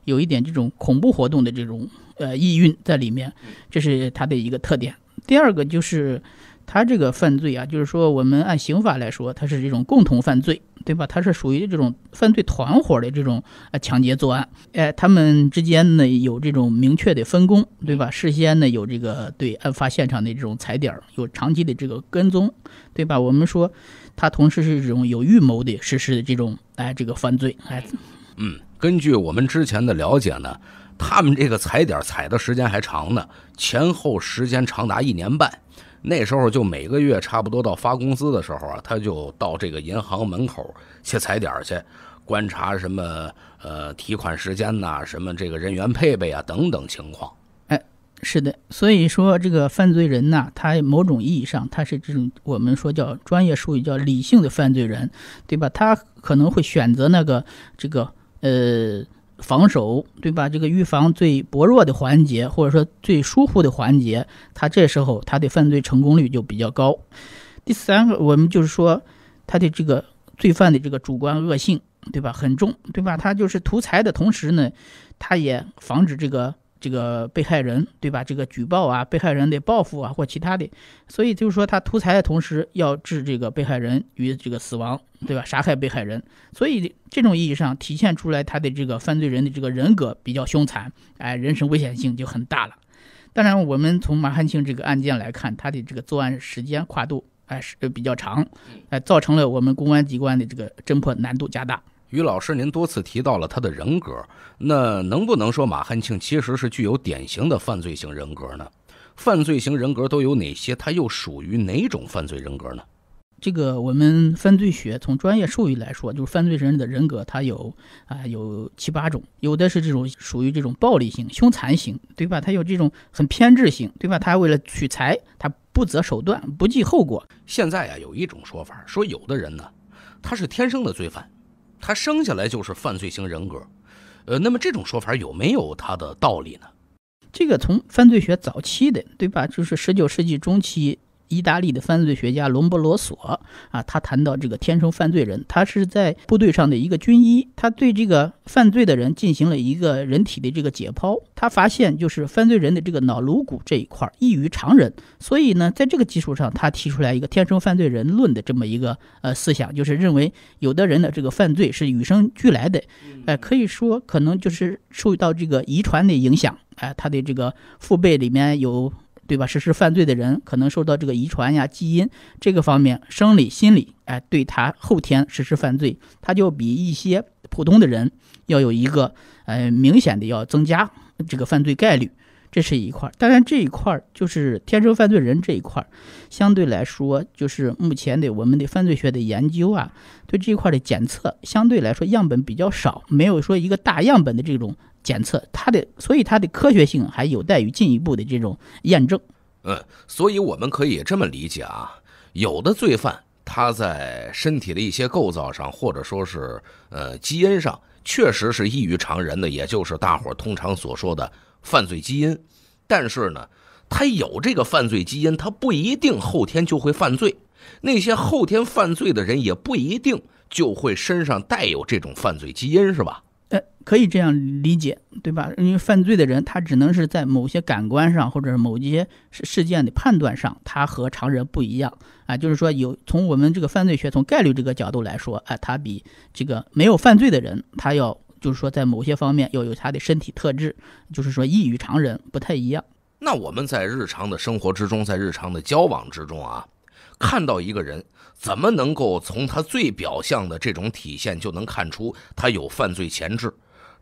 有一点这种恐怖活动的这种呃意蕴在里面，这是他的一个特点。第二个就是他这个犯罪啊，就是说我们按刑法来说，他是这种共同犯罪。对吧？他是属于这种犯罪团伙的这种呃抢劫作案，哎，他们之间呢有这种明确的分工，对吧？事先呢有这个对案发现场的这种踩点，有长期的这个跟踪，对吧？我们说他同时是一种有预谋的实施的这种哎这个犯罪，哎，嗯，根据我们之前的了解呢，他们这个踩点踩的时间还长呢，前后时间长达一年半。那时候就每个月差不多到发工资的时候啊，他就到这个银行门口去踩点去，观察什么呃提款时间呐，什么这个人员配备啊等等情况。哎，是的，所以说这个犯罪人呐，他某种意义上他是这种我们说叫专业术语叫理性的犯罪人，对吧？他可能会选择那个这个呃。防守对吧？这个预防最薄弱的环节，或者说最疏忽的环节，他这时候他的犯罪成功率就比较高。第三个，我们就是说他的这个罪犯的这个主观恶性，对吧？很重，对吧？他就是图财的同时呢，他也防止这个。这个被害人对吧？这个举报啊，被害人的报复啊，或其他的，所以就是说他图财的同时要致这个被害人于这个死亡对吧？杀害被害人，所以这种意义上体现出来他的这个犯罪人的这个人格比较凶残，哎，人身危险性就很大了。当然，我们从马汉庆这个案件来看，他的这个作案时间跨度哎是比较长，哎，造成了我们公安机关的这个侦破难度加大。于老师，您多次提到了他的人格，那能不能说马汉庆其实是具有典型的犯罪型人格呢？犯罪型人格都有哪些？他又属于哪种犯罪人格呢？这个我们犯罪学从专业术语来说，就是犯罪人的人格，他有啊有七八种，有的是这种属于这种暴力型、凶残型，对吧？他有这种很偏执型，对吧？他为了取财，他不择手段，不计后果。现在啊，有一种说法说，有的人呢，他是天生的罪犯。他生下来就是犯罪型人格，呃，那么这种说法有没有他的道理呢？这个从犯罪学早期的，对吧？就是十九世纪中期。意大利的犯罪学家隆博罗索啊，他谈到这个天生犯罪人，他是在部队上的一个军医，他对这个犯罪的人进行了一个人体的这个解剖，他发现就是犯罪人的这个脑颅骨这一块异于常人，所以呢，在这个基础上，他提出来一个天生犯罪人论的这么一个呃思想，就是认为有的人的这个犯罪是与生俱来的，哎，可以说可能就是受到这个遗传的影响，哎，他的这个父辈里面有。对吧？实施犯罪的人可能受到这个遗传呀、基因这个方面、生理、心理，哎，对他后天实施犯罪，他就比一些普通的人要有一个，呃明显的要增加这个犯罪概率。这是一块儿。当然，这一块儿就是天生犯罪人这一块儿，相对来说，就是目前的我们的犯罪学的研究啊，对这一块儿的检测，相对来说样本比较少，没有说一个大样本的这种。检测它的，所以它的科学性还有待于进一步的这种验证。嗯，所以我们可以这么理解啊，有的罪犯他在身体的一些构造上，或者说是呃基因上，确实是异于常人的，也就是大伙儿通常所说的犯罪基因。但是呢，他有这个犯罪基因，他不一定后天就会犯罪。那些后天犯罪的人，也不一定就会身上带有这种犯罪基因，是吧？呃，可以这样理解，对吧？因为犯罪的人，他只能是在某些感官上，或者是某些事事件的判断上，他和常人不一样啊。就是说，有从我们这个犯罪学，从概率这个角度来说啊，他比这个没有犯罪的人，他要就是说，在某些方面要有他的身体特质，就是说异于常人，不太一样。那我们在日常的生活之中，在日常的交往之中啊，看到一个人。怎么能够从他最表象的这种体现就能看出他有犯罪潜质？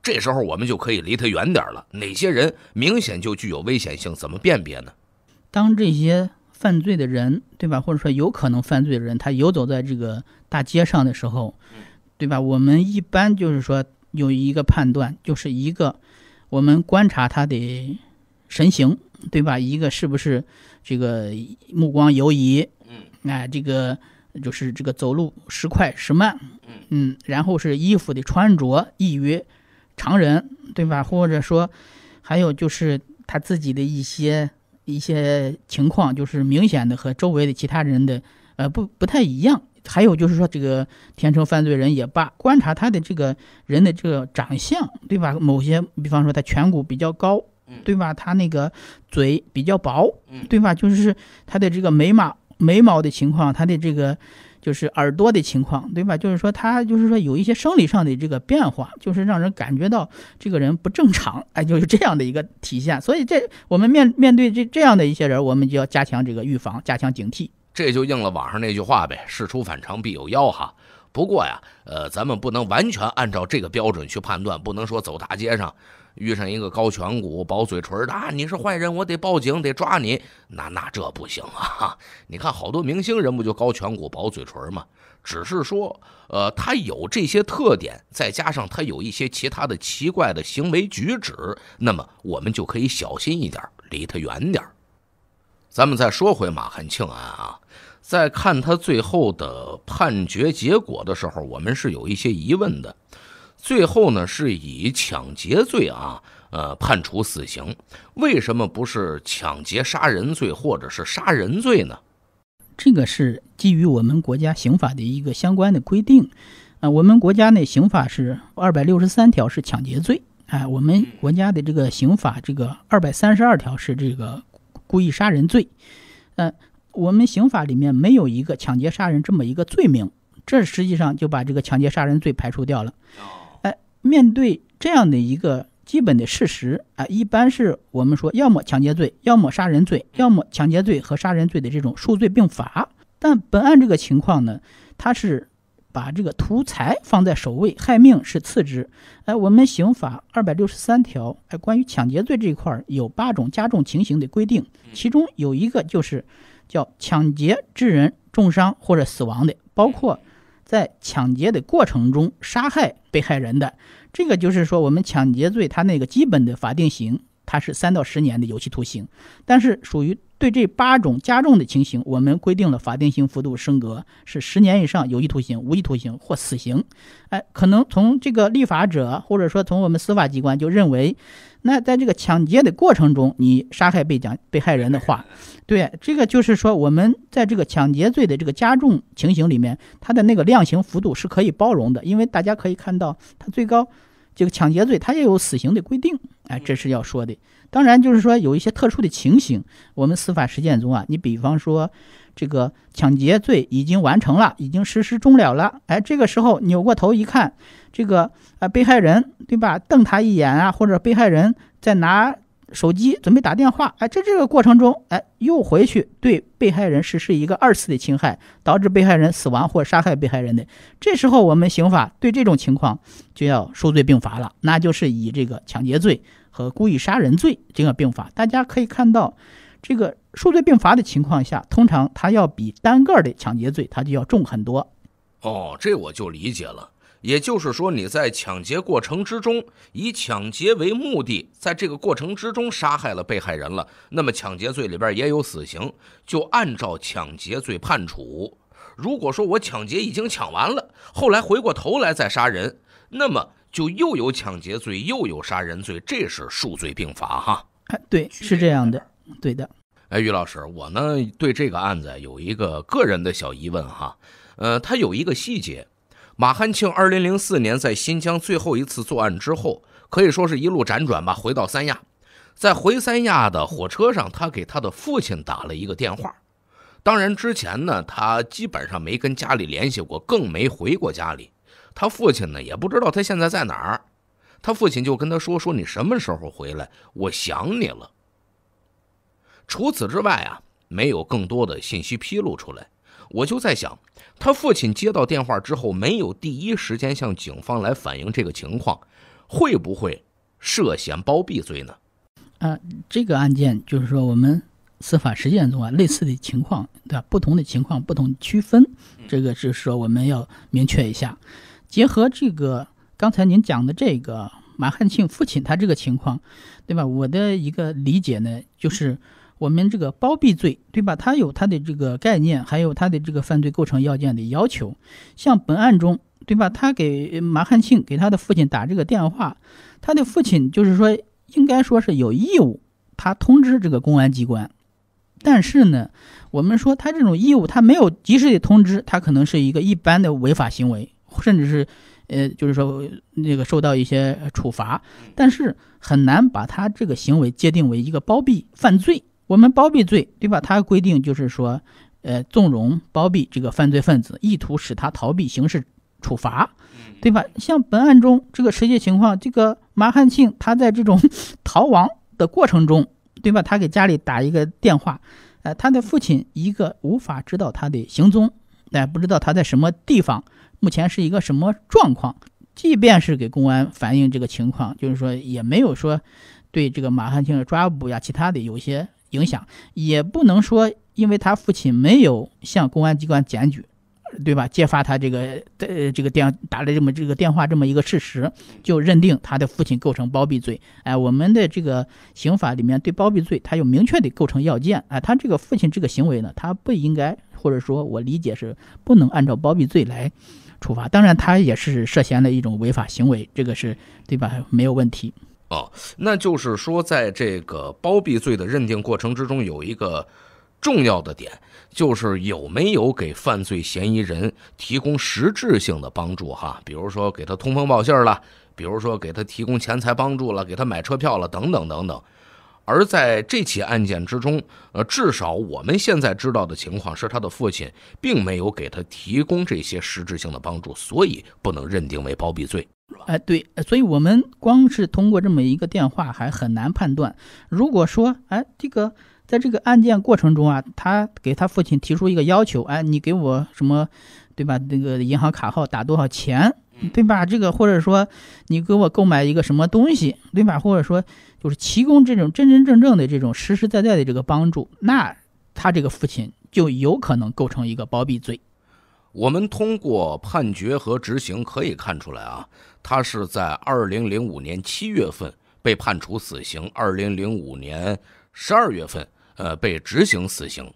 这时候我们就可以离他远点了。哪些人明显就具有危险性？怎么辨别呢？当这些犯罪的人，对吧，或者说有可能犯罪的人，他游走在这个大街上的时候，对吧？我们一般就是说有一个判断，就是一个我们观察他的神形，对吧？一个是不是这个目光游移，嗯，哎，这个。就是这个走路时快时慢，嗯，然后是衣服的穿着异于常人，对吧？或者说，还有就是他自己的一些一些情况，就是明显的和周围的其他人的，呃，不不太一样。还有就是说，这个天生犯罪人也罢，观察他的这个人的这个长相，对吧？某些，比方说他颧骨比较高，对吧？他那个嘴比较薄，对吧？就是他的这个眉毛。眉毛的情况，他的这个就是耳朵的情况，对吧？就是说他就是说有一些生理上的这个变化，就是让人感觉到这个人不正常，哎，就是这样的一个体现。所以这我们面面对这这样的一些人，我们就要加强这个预防，加强警惕。这就应了网上那句话呗，事出反常必有妖哈。不过呀，呃，咱们不能完全按照这个标准去判断，不能说走大街上。遇上一个高颧骨、薄嘴唇的，啊，你是坏人，我得报警，得抓你。那那这不行啊！你看，好多明星人不就高颧骨、薄嘴唇吗？只是说，呃，他有这些特点，再加上他有一些其他的奇怪的行为举止，那么我们就可以小心一点，离他远点咱们再说回马汉庆案啊，在看他最后的判决结果的时候，我们是有一些疑问的。最后呢，是以抢劫罪啊，呃，判处死刑。为什么不是抢劫杀人罪或者是杀人罪呢？这个是基于我们国家刑法的一个相关的规定啊。我们国家呢，刑法是二百六十三条是抢劫罪，哎，我们国家的这个刑法这个二百三十二条是这个故意杀人罪。嗯，我们刑法里面没有一个抢劫杀人这么一个罪名，这实际上就把这个抢劫杀人罪排除掉了。面对这样的一个基本的事实，啊，一般是我们说，要么抢劫罪，要么杀人罪，要么抢劫罪和杀人罪的这种数罪并罚。但本案这个情况呢，他是把这个图财放在首位，害命是次之。哎，我们刑法二百六十三条，哎，关于抢劫罪这一块有八种加重情形的规定，其中有一个就是叫抢劫致人重伤或者死亡的，包括。在抢劫的过程中杀害被害人的，这个就是说我们抢劫罪它那个基本的法定刑。他是三到十年的有期徒刑，但是属于对这八种加重的情形，我们规定了法定刑幅度升格是十年以上有期徒刑、无期徒刑或死刑。哎，可能从这个立法者或者说从我们司法机关就认为，那在这个抢劫的过程中，你杀害被讲被害人的话，对这个就是说，我们在这个抢劫罪的这个加重情形里面，它的那个量刑幅度是可以包容的，因为大家可以看到，它最高。这个抢劫罪，它也有死刑的规定，哎，这是要说的。当然，就是说有一些特殊的情形，我们司法实践中啊，你比方说这个抢劫罪已经完成了，已经实施终了了，哎，这个时候扭过头一看，这个啊被害人对吧，瞪他一眼啊，或者被害人在拿。手机准备打电话，哎，在这个过程中，哎，又回去对被害人实施一个二次的侵害，导致被害人死亡或杀害被害人的，这时候我们刑法对这种情况就要数罪并罚了，那就是以这个抢劫罪和故意杀人罪这个并罚。大家可以看到，这个数罪并罚的情况下，通常它要比单个的抢劫罪它就要重很多。哦，这我就理解了。也就是说，你在抢劫过程之中以抢劫为目的，在这个过程之中杀害了被害人了。那么，抢劫罪里边也有死刑，就按照抢劫罪判处。如果说我抢劫已经抢完了，后来回过头来再杀人，那么就又有抢劫罪又有杀人罪，这是数罪并罚哈。哎，对，是这样的，对的。哎，于老师，我呢对这个案子有一个个人的小疑问哈，呃，他有一个细节。马汉庆二零零四年在新疆最后一次作案之后，可以说是一路辗转吧，回到三亚。在回三亚的火车上，他给他的父亲打了一个电话。当然之前呢，他基本上没跟家里联系过，更没回过家里。他父亲呢，也不知道他现在在哪儿。他父亲就跟他说：“说你什么时候回来？我想你了。”除此之外啊，没有更多的信息披露出来。我就在想，他父亲接到电话之后没有第一时间向警方来反映这个情况，会不会涉嫌包庇罪呢？啊，这个案件就是说，我们司法实践中啊，类似的情况，对吧？不同的情况不同区分，这个是说我们要明确一下。结合这个刚才您讲的这个马汉庆父亲他这个情况，对吧？我的一个理解呢，就是。我们这个包庇罪，对吧？它有它的这个概念，还有它的这个犯罪构成要件的要求。像本案中，对吧？他给马汉庆给他的父亲打这个电话，他的父亲就是说应该说是有义务他通知这个公安机关。但是呢，我们说他这种义务他没有及时的通知，他可能是一个一般的违法行为，甚至是呃，就是说那个受到一些处罚，但是很难把他这个行为界定为一个包庇犯罪。我们包庇罪，对吧？他规定就是说，呃，纵容包庇这个犯罪分子，意图使他逃避刑事处罚，对吧？像本案中这个实际情况，这个马汉庆他在这种 逃亡的过程中，对吧？他给家里打一个电话，呃，他的父亲一个无法知道他的行踪，哎，不知道他在什么地方，目前是一个什么状况。即便是给公安反映这个情况，就是说也没有说对这个马汉庆的抓捕呀，其他的有些。影响也不能说，因为他父亲没有向公安机关检举，对吧？揭发他这个，呃，这个电打了这么这个电话这么一个事实，就认定他的父亲构成包庇罪。哎，我们的这个刑法里面对包庇罪，它有明确的构成要件。哎，他这个父亲这个行为呢，他不应该，或者说我理解是不能按照包庇罪来处罚。当然，他也是涉嫌的一种违法行为，这个是对吧？没有问题。哦，那就是说，在这个包庇罪的认定过程之中，有一个重要的点，就是有没有给犯罪嫌疑人提供实质性的帮助哈，比如说给他通风报信了，比如说给他提供钱财帮助了，给他买车票了，等等等等。而在这起案件之中，呃，至少我们现在知道的情况是，他的父亲并没有给他提供这些实质性的帮助，所以不能认定为包庇罪。哎，对，所以我们光是通过这么一个电话还很难判断。如果说，哎，这个在这个案件过程中啊，他给他父亲提出一个要求，哎，你给我什么，对吧？那个银行卡号打多少钱，对吧？这个，或者说你给我购买一个什么东西，对吧？或者说就是提供这种真真正正的这种实实在在的这个帮助，那他这个父亲就有可能构成一个包庇罪。我们通过判决和执行可以看出来啊。他是在二零零五年七月份被判处死刑，二零零五年十二月份，呃被执行死刑，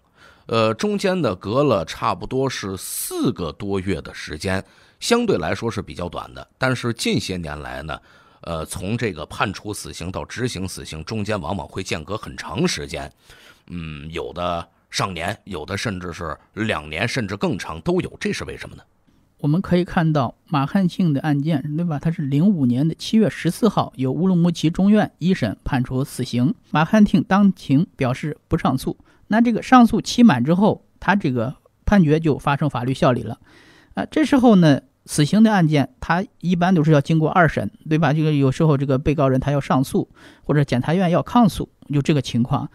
呃中间呢隔了差不多是四个多月的时间，相对来说是比较短的。但是近些年来呢，呃从这个判处死刑到执行死刑中间往往会间隔很长时间，嗯有的上年，有的甚至是两年甚至更长都有，这是为什么呢？我们可以看到马汉庆的案件，对吧？他是零五年的七月十四号由乌鲁木齐中院一审判处死刑，马汉庆当庭表示不上诉。那这个上诉期满之后，他这个判决就发生法律效力了。啊，这时候呢，死刑的案件他一般都是要经过二审，对吧？这个有时候这个被告人他要上诉，或者检察院要抗诉，就这个情况。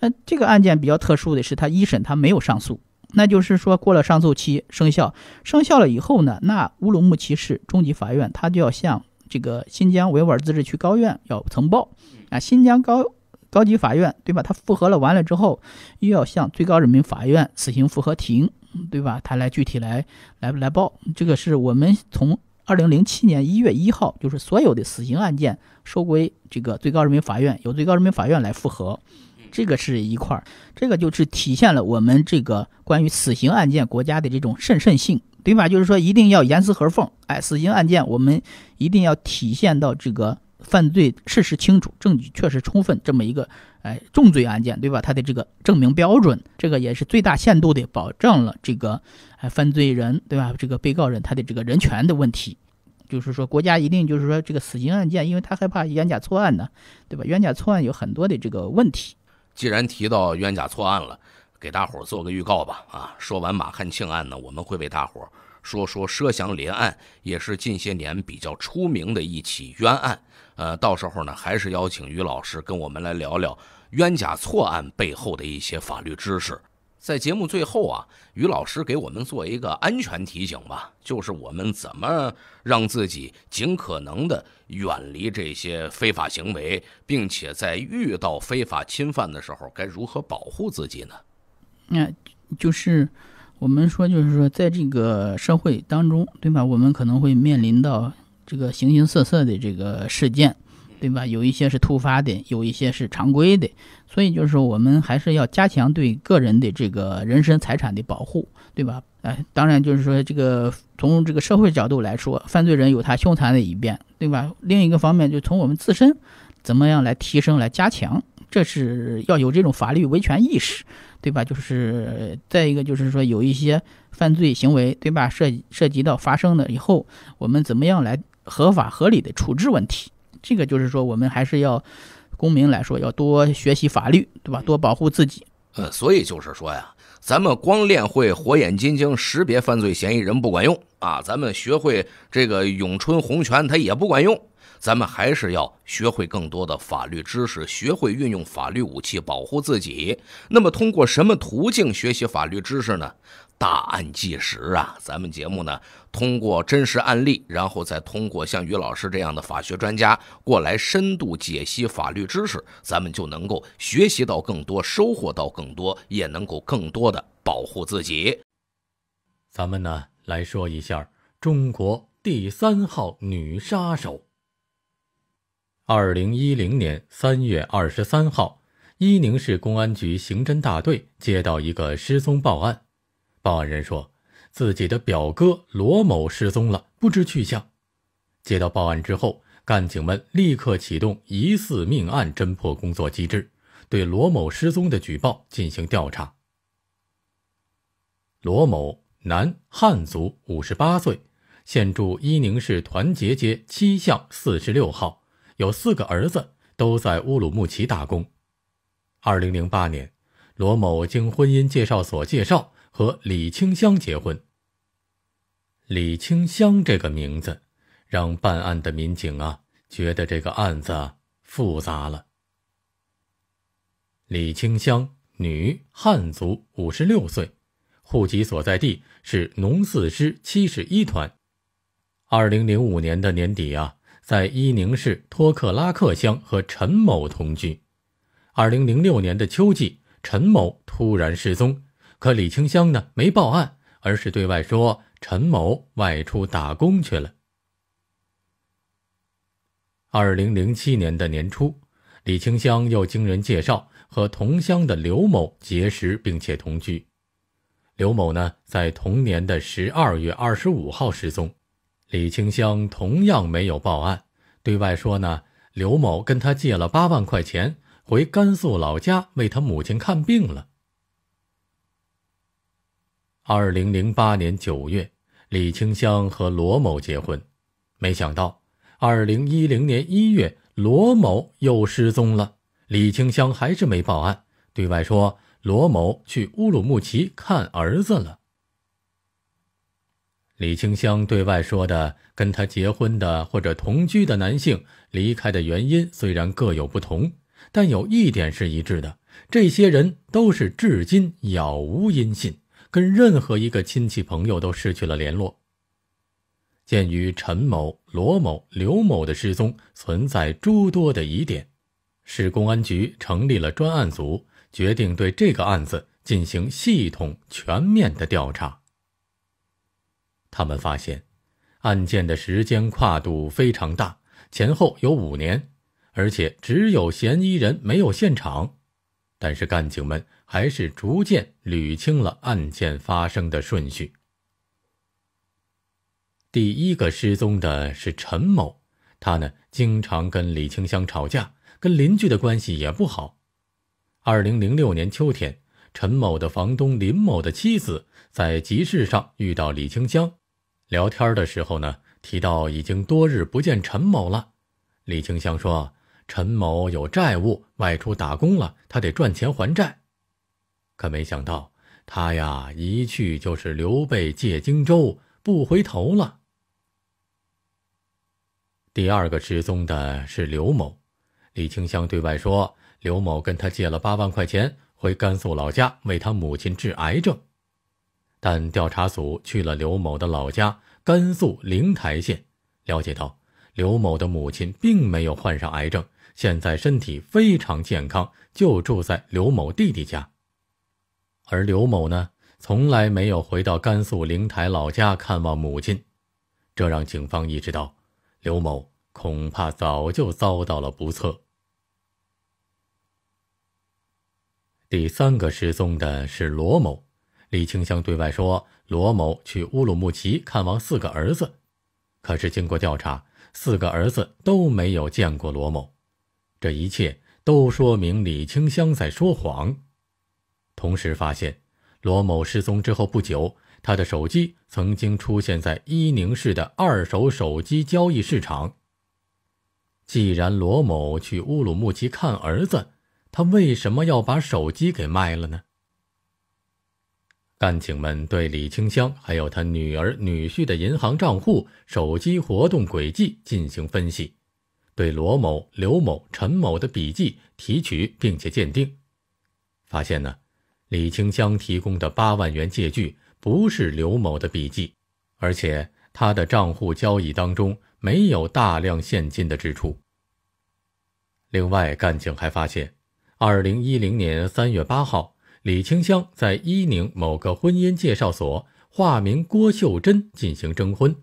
呃，这个案件比较特殊的是，他一审他没有上诉。那就是说，过了上诉期生效，生效了以后呢，那乌鲁木齐市中级法院他就要向这个新疆维吾尔自治区高院要呈报啊，新疆高高级法院对吧？他复核了完了之后，又要向最高人民法院死刑复核庭对吧？他来具体来来来报。这个是我们从二零零七年一月一号，就是所有的死刑案件收归这个最高人民法院，由最高人民法院来复核。这个是一块儿，这个就是体现了我们这个关于死刑案件国家的这种慎慎性，对吧？就是说一定要严丝合缝，哎，死刑案件我们一定要体现到这个犯罪事实清楚、证据确实充分这么一个哎重罪案件，对吧？它的这个证明标准，这个也是最大限度的保障了这个哎犯罪人，对吧？这个被告人他的这个人权的问题，就是说国家一定就是说这个死刑案件，因为他害怕冤假错案呢，对吧？冤假错案有很多的这个问题。既然提到冤假错案了，给大伙儿做个预告吧。啊，说完马汉庆案呢，我们会为大伙儿说说佘祥林案，也是近些年比较出名的一起冤案。呃，到时候呢，还是邀请于老师跟我们来聊聊冤假错案背后的一些法律知识。在节目最后啊，于老师给我们做一个安全提醒吧，就是我们怎么让自己尽可能的。远离这些非法行为，并且在遇到非法侵犯的时候，该如何保护自己呢？那就是我们说，就是说，在这个社会当中，对吧？我们可能会面临到这个形形色色的这个事件，对吧？有一些是突发的，有一些是常规的，所以就是说，我们还是要加强对个人的这个人身财产的保护，对吧？哎，当然就是说，这个从这个社会角度来说，犯罪人有他凶残的一面，对吧？另一个方面，就从我们自身，怎么样来提升、来加强？这是要有这种法律维权意识，对吧？就是再一个，就是说有一些犯罪行为，对吧？涉涉及到发生的以后，我们怎么样来合法合理的处置问题？这个就是说，我们还是要公民来说要多学习法律，对吧？多保护自己。呃，所以就是说呀。咱们光练会火眼金睛识别犯罪嫌疑人不管用啊，咱们学会这个咏春洪拳它也不管用，咱们还是要学会更多的法律知识，学会运用法律武器保护自己。那么，通过什么途径学习法律知识呢？大案纪实啊，咱们节目呢。通过真实案例，然后再通过像于老师这样的法学专家过来深度解析法律知识，咱们就能够学习到更多，收获到更多，也能够更多的保护自己。咱们呢来说一下中国第三号女杀手。二零一零年三月二十三号，伊宁市公安局刑侦大队接到一个失踪报案，报案人说。自己的表哥罗某失踪了，不知去向。接到报案之后，干警们立刻启动疑似命案侦破工作机制，对罗某失踪的举报进行调查。罗某，男，汉族，五十八岁，现住伊宁市团结街七巷四十六号，有四个儿子，都在乌鲁木齐打工。二零零八年，罗某经婚姻介绍所介绍和李清香结婚。李清香这个名字，让办案的民警啊觉得这个案子复杂了。李清香，女，汉族，五十六岁，户籍所在地是农四师七十一团。二零零五年的年底啊，在伊宁市托克拉克乡和陈某同居。二零零六年的秋季，陈某突然失踪，可李清香呢没报案，而是对外说。陈某外出打工去了。二零零七年的年初，李清香又经人介绍和同乡的刘某结识，并且同居。刘某呢，在同年的十二月二十五号失踪，李清香同样没有报案，对外说呢，刘某跟他借了八万块钱，回甘肃老家为他母亲看病了。二零零八年九月，李清香和罗某结婚，没想到二零一零年一月，罗某又失踪了。李清香还是没报案，对外说罗某去乌鲁木齐看儿子了。李清香对外说的跟他结婚的或者同居的男性离开的原因虽然各有不同，但有一点是一致的：这些人都是至今杳无音信。跟任何一个亲戚朋友都失去了联络。鉴于陈某、罗某、刘某的失踪存在诸多的疑点，市公安局成立了专案组，决定对这个案子进行系统、全面的调查。他们发现，案件的时间跨度非常大，前后有五年，而且只有嫌疑人，没有现场。但是干警们。还是逐渐捋清了案件发生的顺序。第一个失踪的是陈某，他呢经常跟李清香吵架，跟邻居的关系也不好。二零零六年秋天，陈某的房东林某的妻子在集市上遇到李清香，聊天的时候呢提到已经多日不见陈某了。李清香说陈某有债务，外出打工了，他得赚钱还债。可没想到，他呀一去就是刘备借荆州不回头了。第二个失踪的是刘某，李清香对外说刘某跟他借了八万块钱回甘肃老家为他母亲治癌症，但调查组去了刘某的老家甘肃灵台县，了解到刘某的母亲并没有患上癌症，现在身体非常健康，就住在刘某弟弟家。而刘某呢，从来没有回到甘肃灵台老家看望母亲，这让警方意识到，刘某恐怕早就遭到了不测。第三个失踪的是罗某，李清香对外说罗某去乌鲁木齐看望四个儿子，可是经过调查，四个儿子都没有见过罗某，这一切都说明李清香在说谎。同时发现，罗某失踪之后不久，他的手机曾经出现在伊宁市的二手手机交易市场。既然罗某去乌鲁木齐看儿子，他为什么要把手机给卖了呢？干警们对李清香还有他女儿、女婿的银行账户、手机活动轨迹进行分析，对罗某、刘某、陈某的笔迹提取并且鉴定，发现呢。李清香提供的八万元借据不是刘某的笔记，而且他的账户交易当中没有大量现金的支出。另外，干警还发现，二零一零年三月八号，李清香在伊宁某个婚姻介绍所化名郭秀珍进行征婚。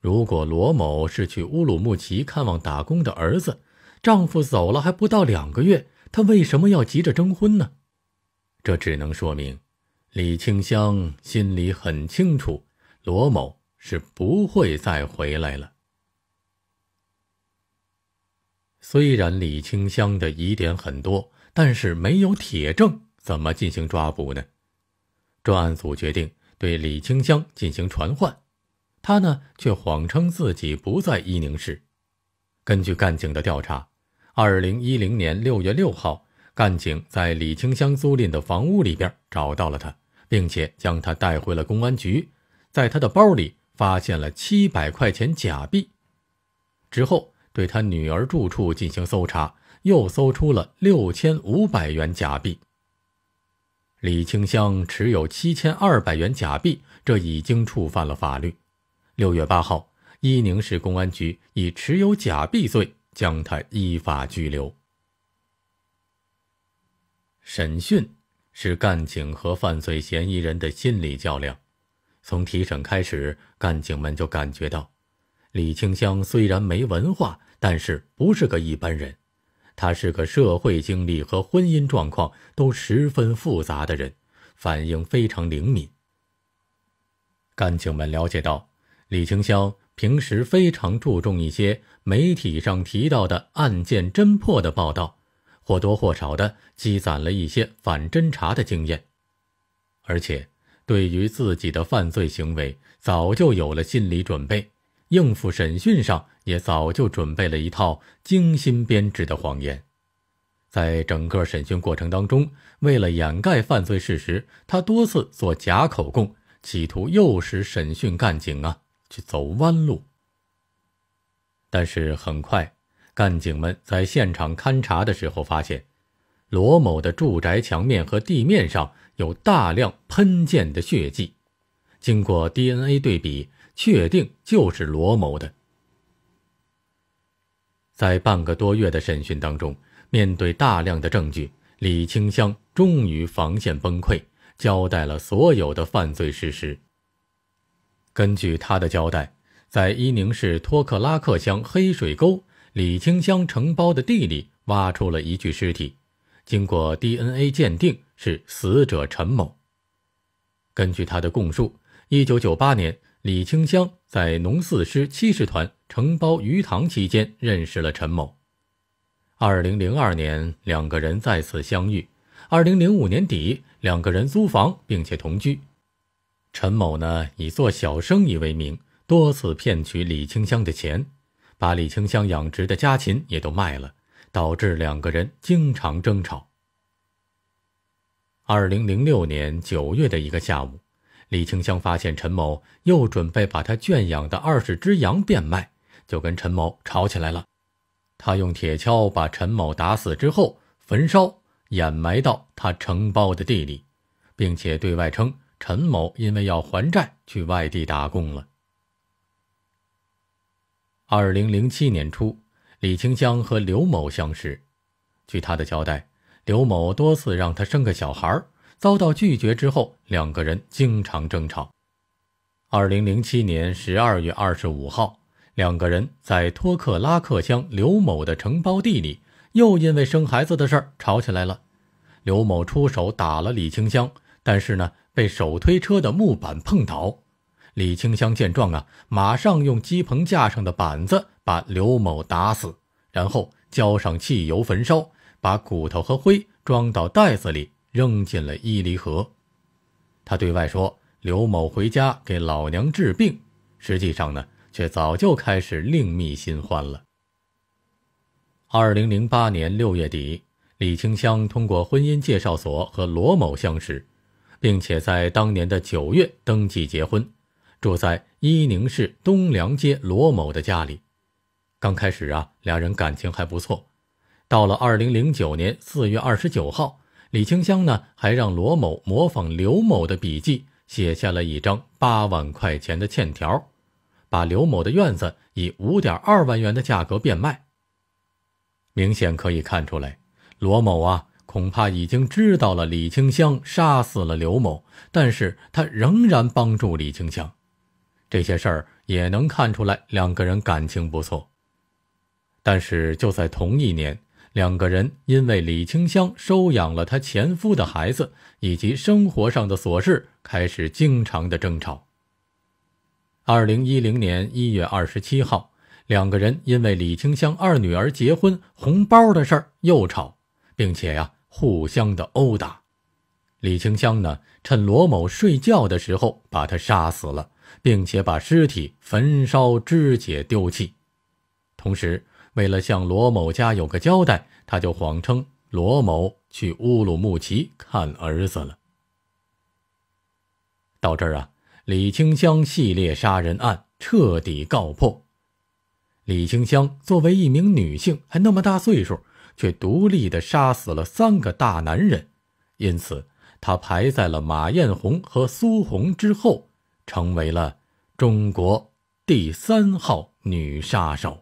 如果罗某是去乌鲁木齐看望打工的儿子，丈夫走了还不到两个月，他为什么要急着征婚呢？这只能说明，李清香心里很清楚，罗某是不会再回来了。虽然李清香的疑点很多，但是没有铁证，怎么进行抓捕呢？专案组决定对李清香进行传唤，他呢却谎称自己不在伊宁市。根据干警的调查，二零一零年六月六号。干警在李清香租赁的房屋里边找到了他，并且将他带回了公安局。在他的包里发现了七百块钱假币，之后对他女儿住处进行搜查，又搜出了六千五百元假币。李清香持有七千二百元假币，这已经触犯了法律。六月八号，伊宁市公安局以持有假币罪将他依法拘留。审讯是干警和犯罪嫌疑人的心理较量。从提审开始，干警们就感觉到，李清香虽然没文化，但是不是个一般人。他是个社会经历和婚姻状况都十分复杂的人，反应非常灵敏。干警们了解到，李清香平时非常注重一些媒体上提到的案件侦破的报道。或多或少的积攒了一些反侦查的经验，而且对于自己的犯罪行为早就有了心理准备，应付审讯上也早就准备了一套精心编制的谎言。在整个审讯过程当中，为了掩盖犯罪事实，他多次做假口供，企图诱使审讯干警啊去走弯路。但是很快。干警们在现场勘查的时候发现，罗某的住宅墙面和地面上有大量喷溅的血迹，经过 DNA 对比，确定就是罗某的。在半个多月的审讯当中，面对大量的证据，李清香终于防线崩溃，交代了所有的犯罪事实。根据他的交代，在伊宁市托克拉克乡黑水沟。李清香承包的地里挖出了一具尸体，经过 DNA 鉴定是死者陈某。根据他的供述，一九九八年，李清香在农四师七师团承包鱼塘期间认识了陈某。二零零二年，两个人再次相遇。二零零五年底，两个人租房并且同居。陈某呢，以做小生意为名，多次骗取李清香的钱。把李清香养殖的家禽也都卖了，导致两个人经常争吵。二零零六年九月的一个下午，李清香发现陈某又准备把他圈养的二十只羊变卖，就跟陈某吵起来了。他用铁锹把陈某打死之后，焚烧掩埋到他承包的地里，并且对外称陈某因为要还债去外地打工了。二零零七年初，李清香和刘某相识。据他的交代，刘某多次让他生个小孩，遭到拒绝之后，两个人经常争吵。二零零七年十二月二十五号，两个人在托克拉克乡刘某的承包地里，又因为生孩子的事儿吵起来了。刘某出手打了李清香，但是呢，被手推车的木板碰倒。李清香见状啊，马上用鸡棚架上的板子把刘某打死，然后浇上汽油焚烧，把骨头和灰装到袋子里扔进了伊犁河。他对外说刘某回家给老娘治病，实际上呢，却早就开始另觅新欢了。二零零八年六月底，李清香通过婚姻介绍所和罗某相识，并且在当年的九月登记结婚。住在伊宁市东梁街罗某的家里，刚开始啊，俩人感情还不错。到了二零零九年四月二十九号，李清香呢还让罗某模仿刘某的笔迹，写下了一张八万块钱的欠条，把刘某的院子以五点二万元的价格变卖。明显可以看出来，罗某啊恐怕已经知道了李清香杀死了刘某，但是他仍然帮助李清香。这些事儿也能看出来两个人感情不错，但是就在同一年，两个人因为李清香收养了她前夫的孩子以及生活上的琐事，开始经常的争吵。二零一零年一月二十七号，两个人因为李清香二女儿结婚红包的事儿又吵，并且呀互相的殴打。李清香呢趁罗某睡觉的时候把他杀死了。并且把尸体焚烧、肢解、丢弃，同时为了向罗某家有个交代，他就谎称罗某去乌鲁木齐看儿子了。到这儿啊，李清香系列杀人案彻底告破。李清香作为一名女性，还那么大岁数，却独立的杀死了三个大男人，因此她排在了马艳红和苏红之后。成为了中国第三号女杀手。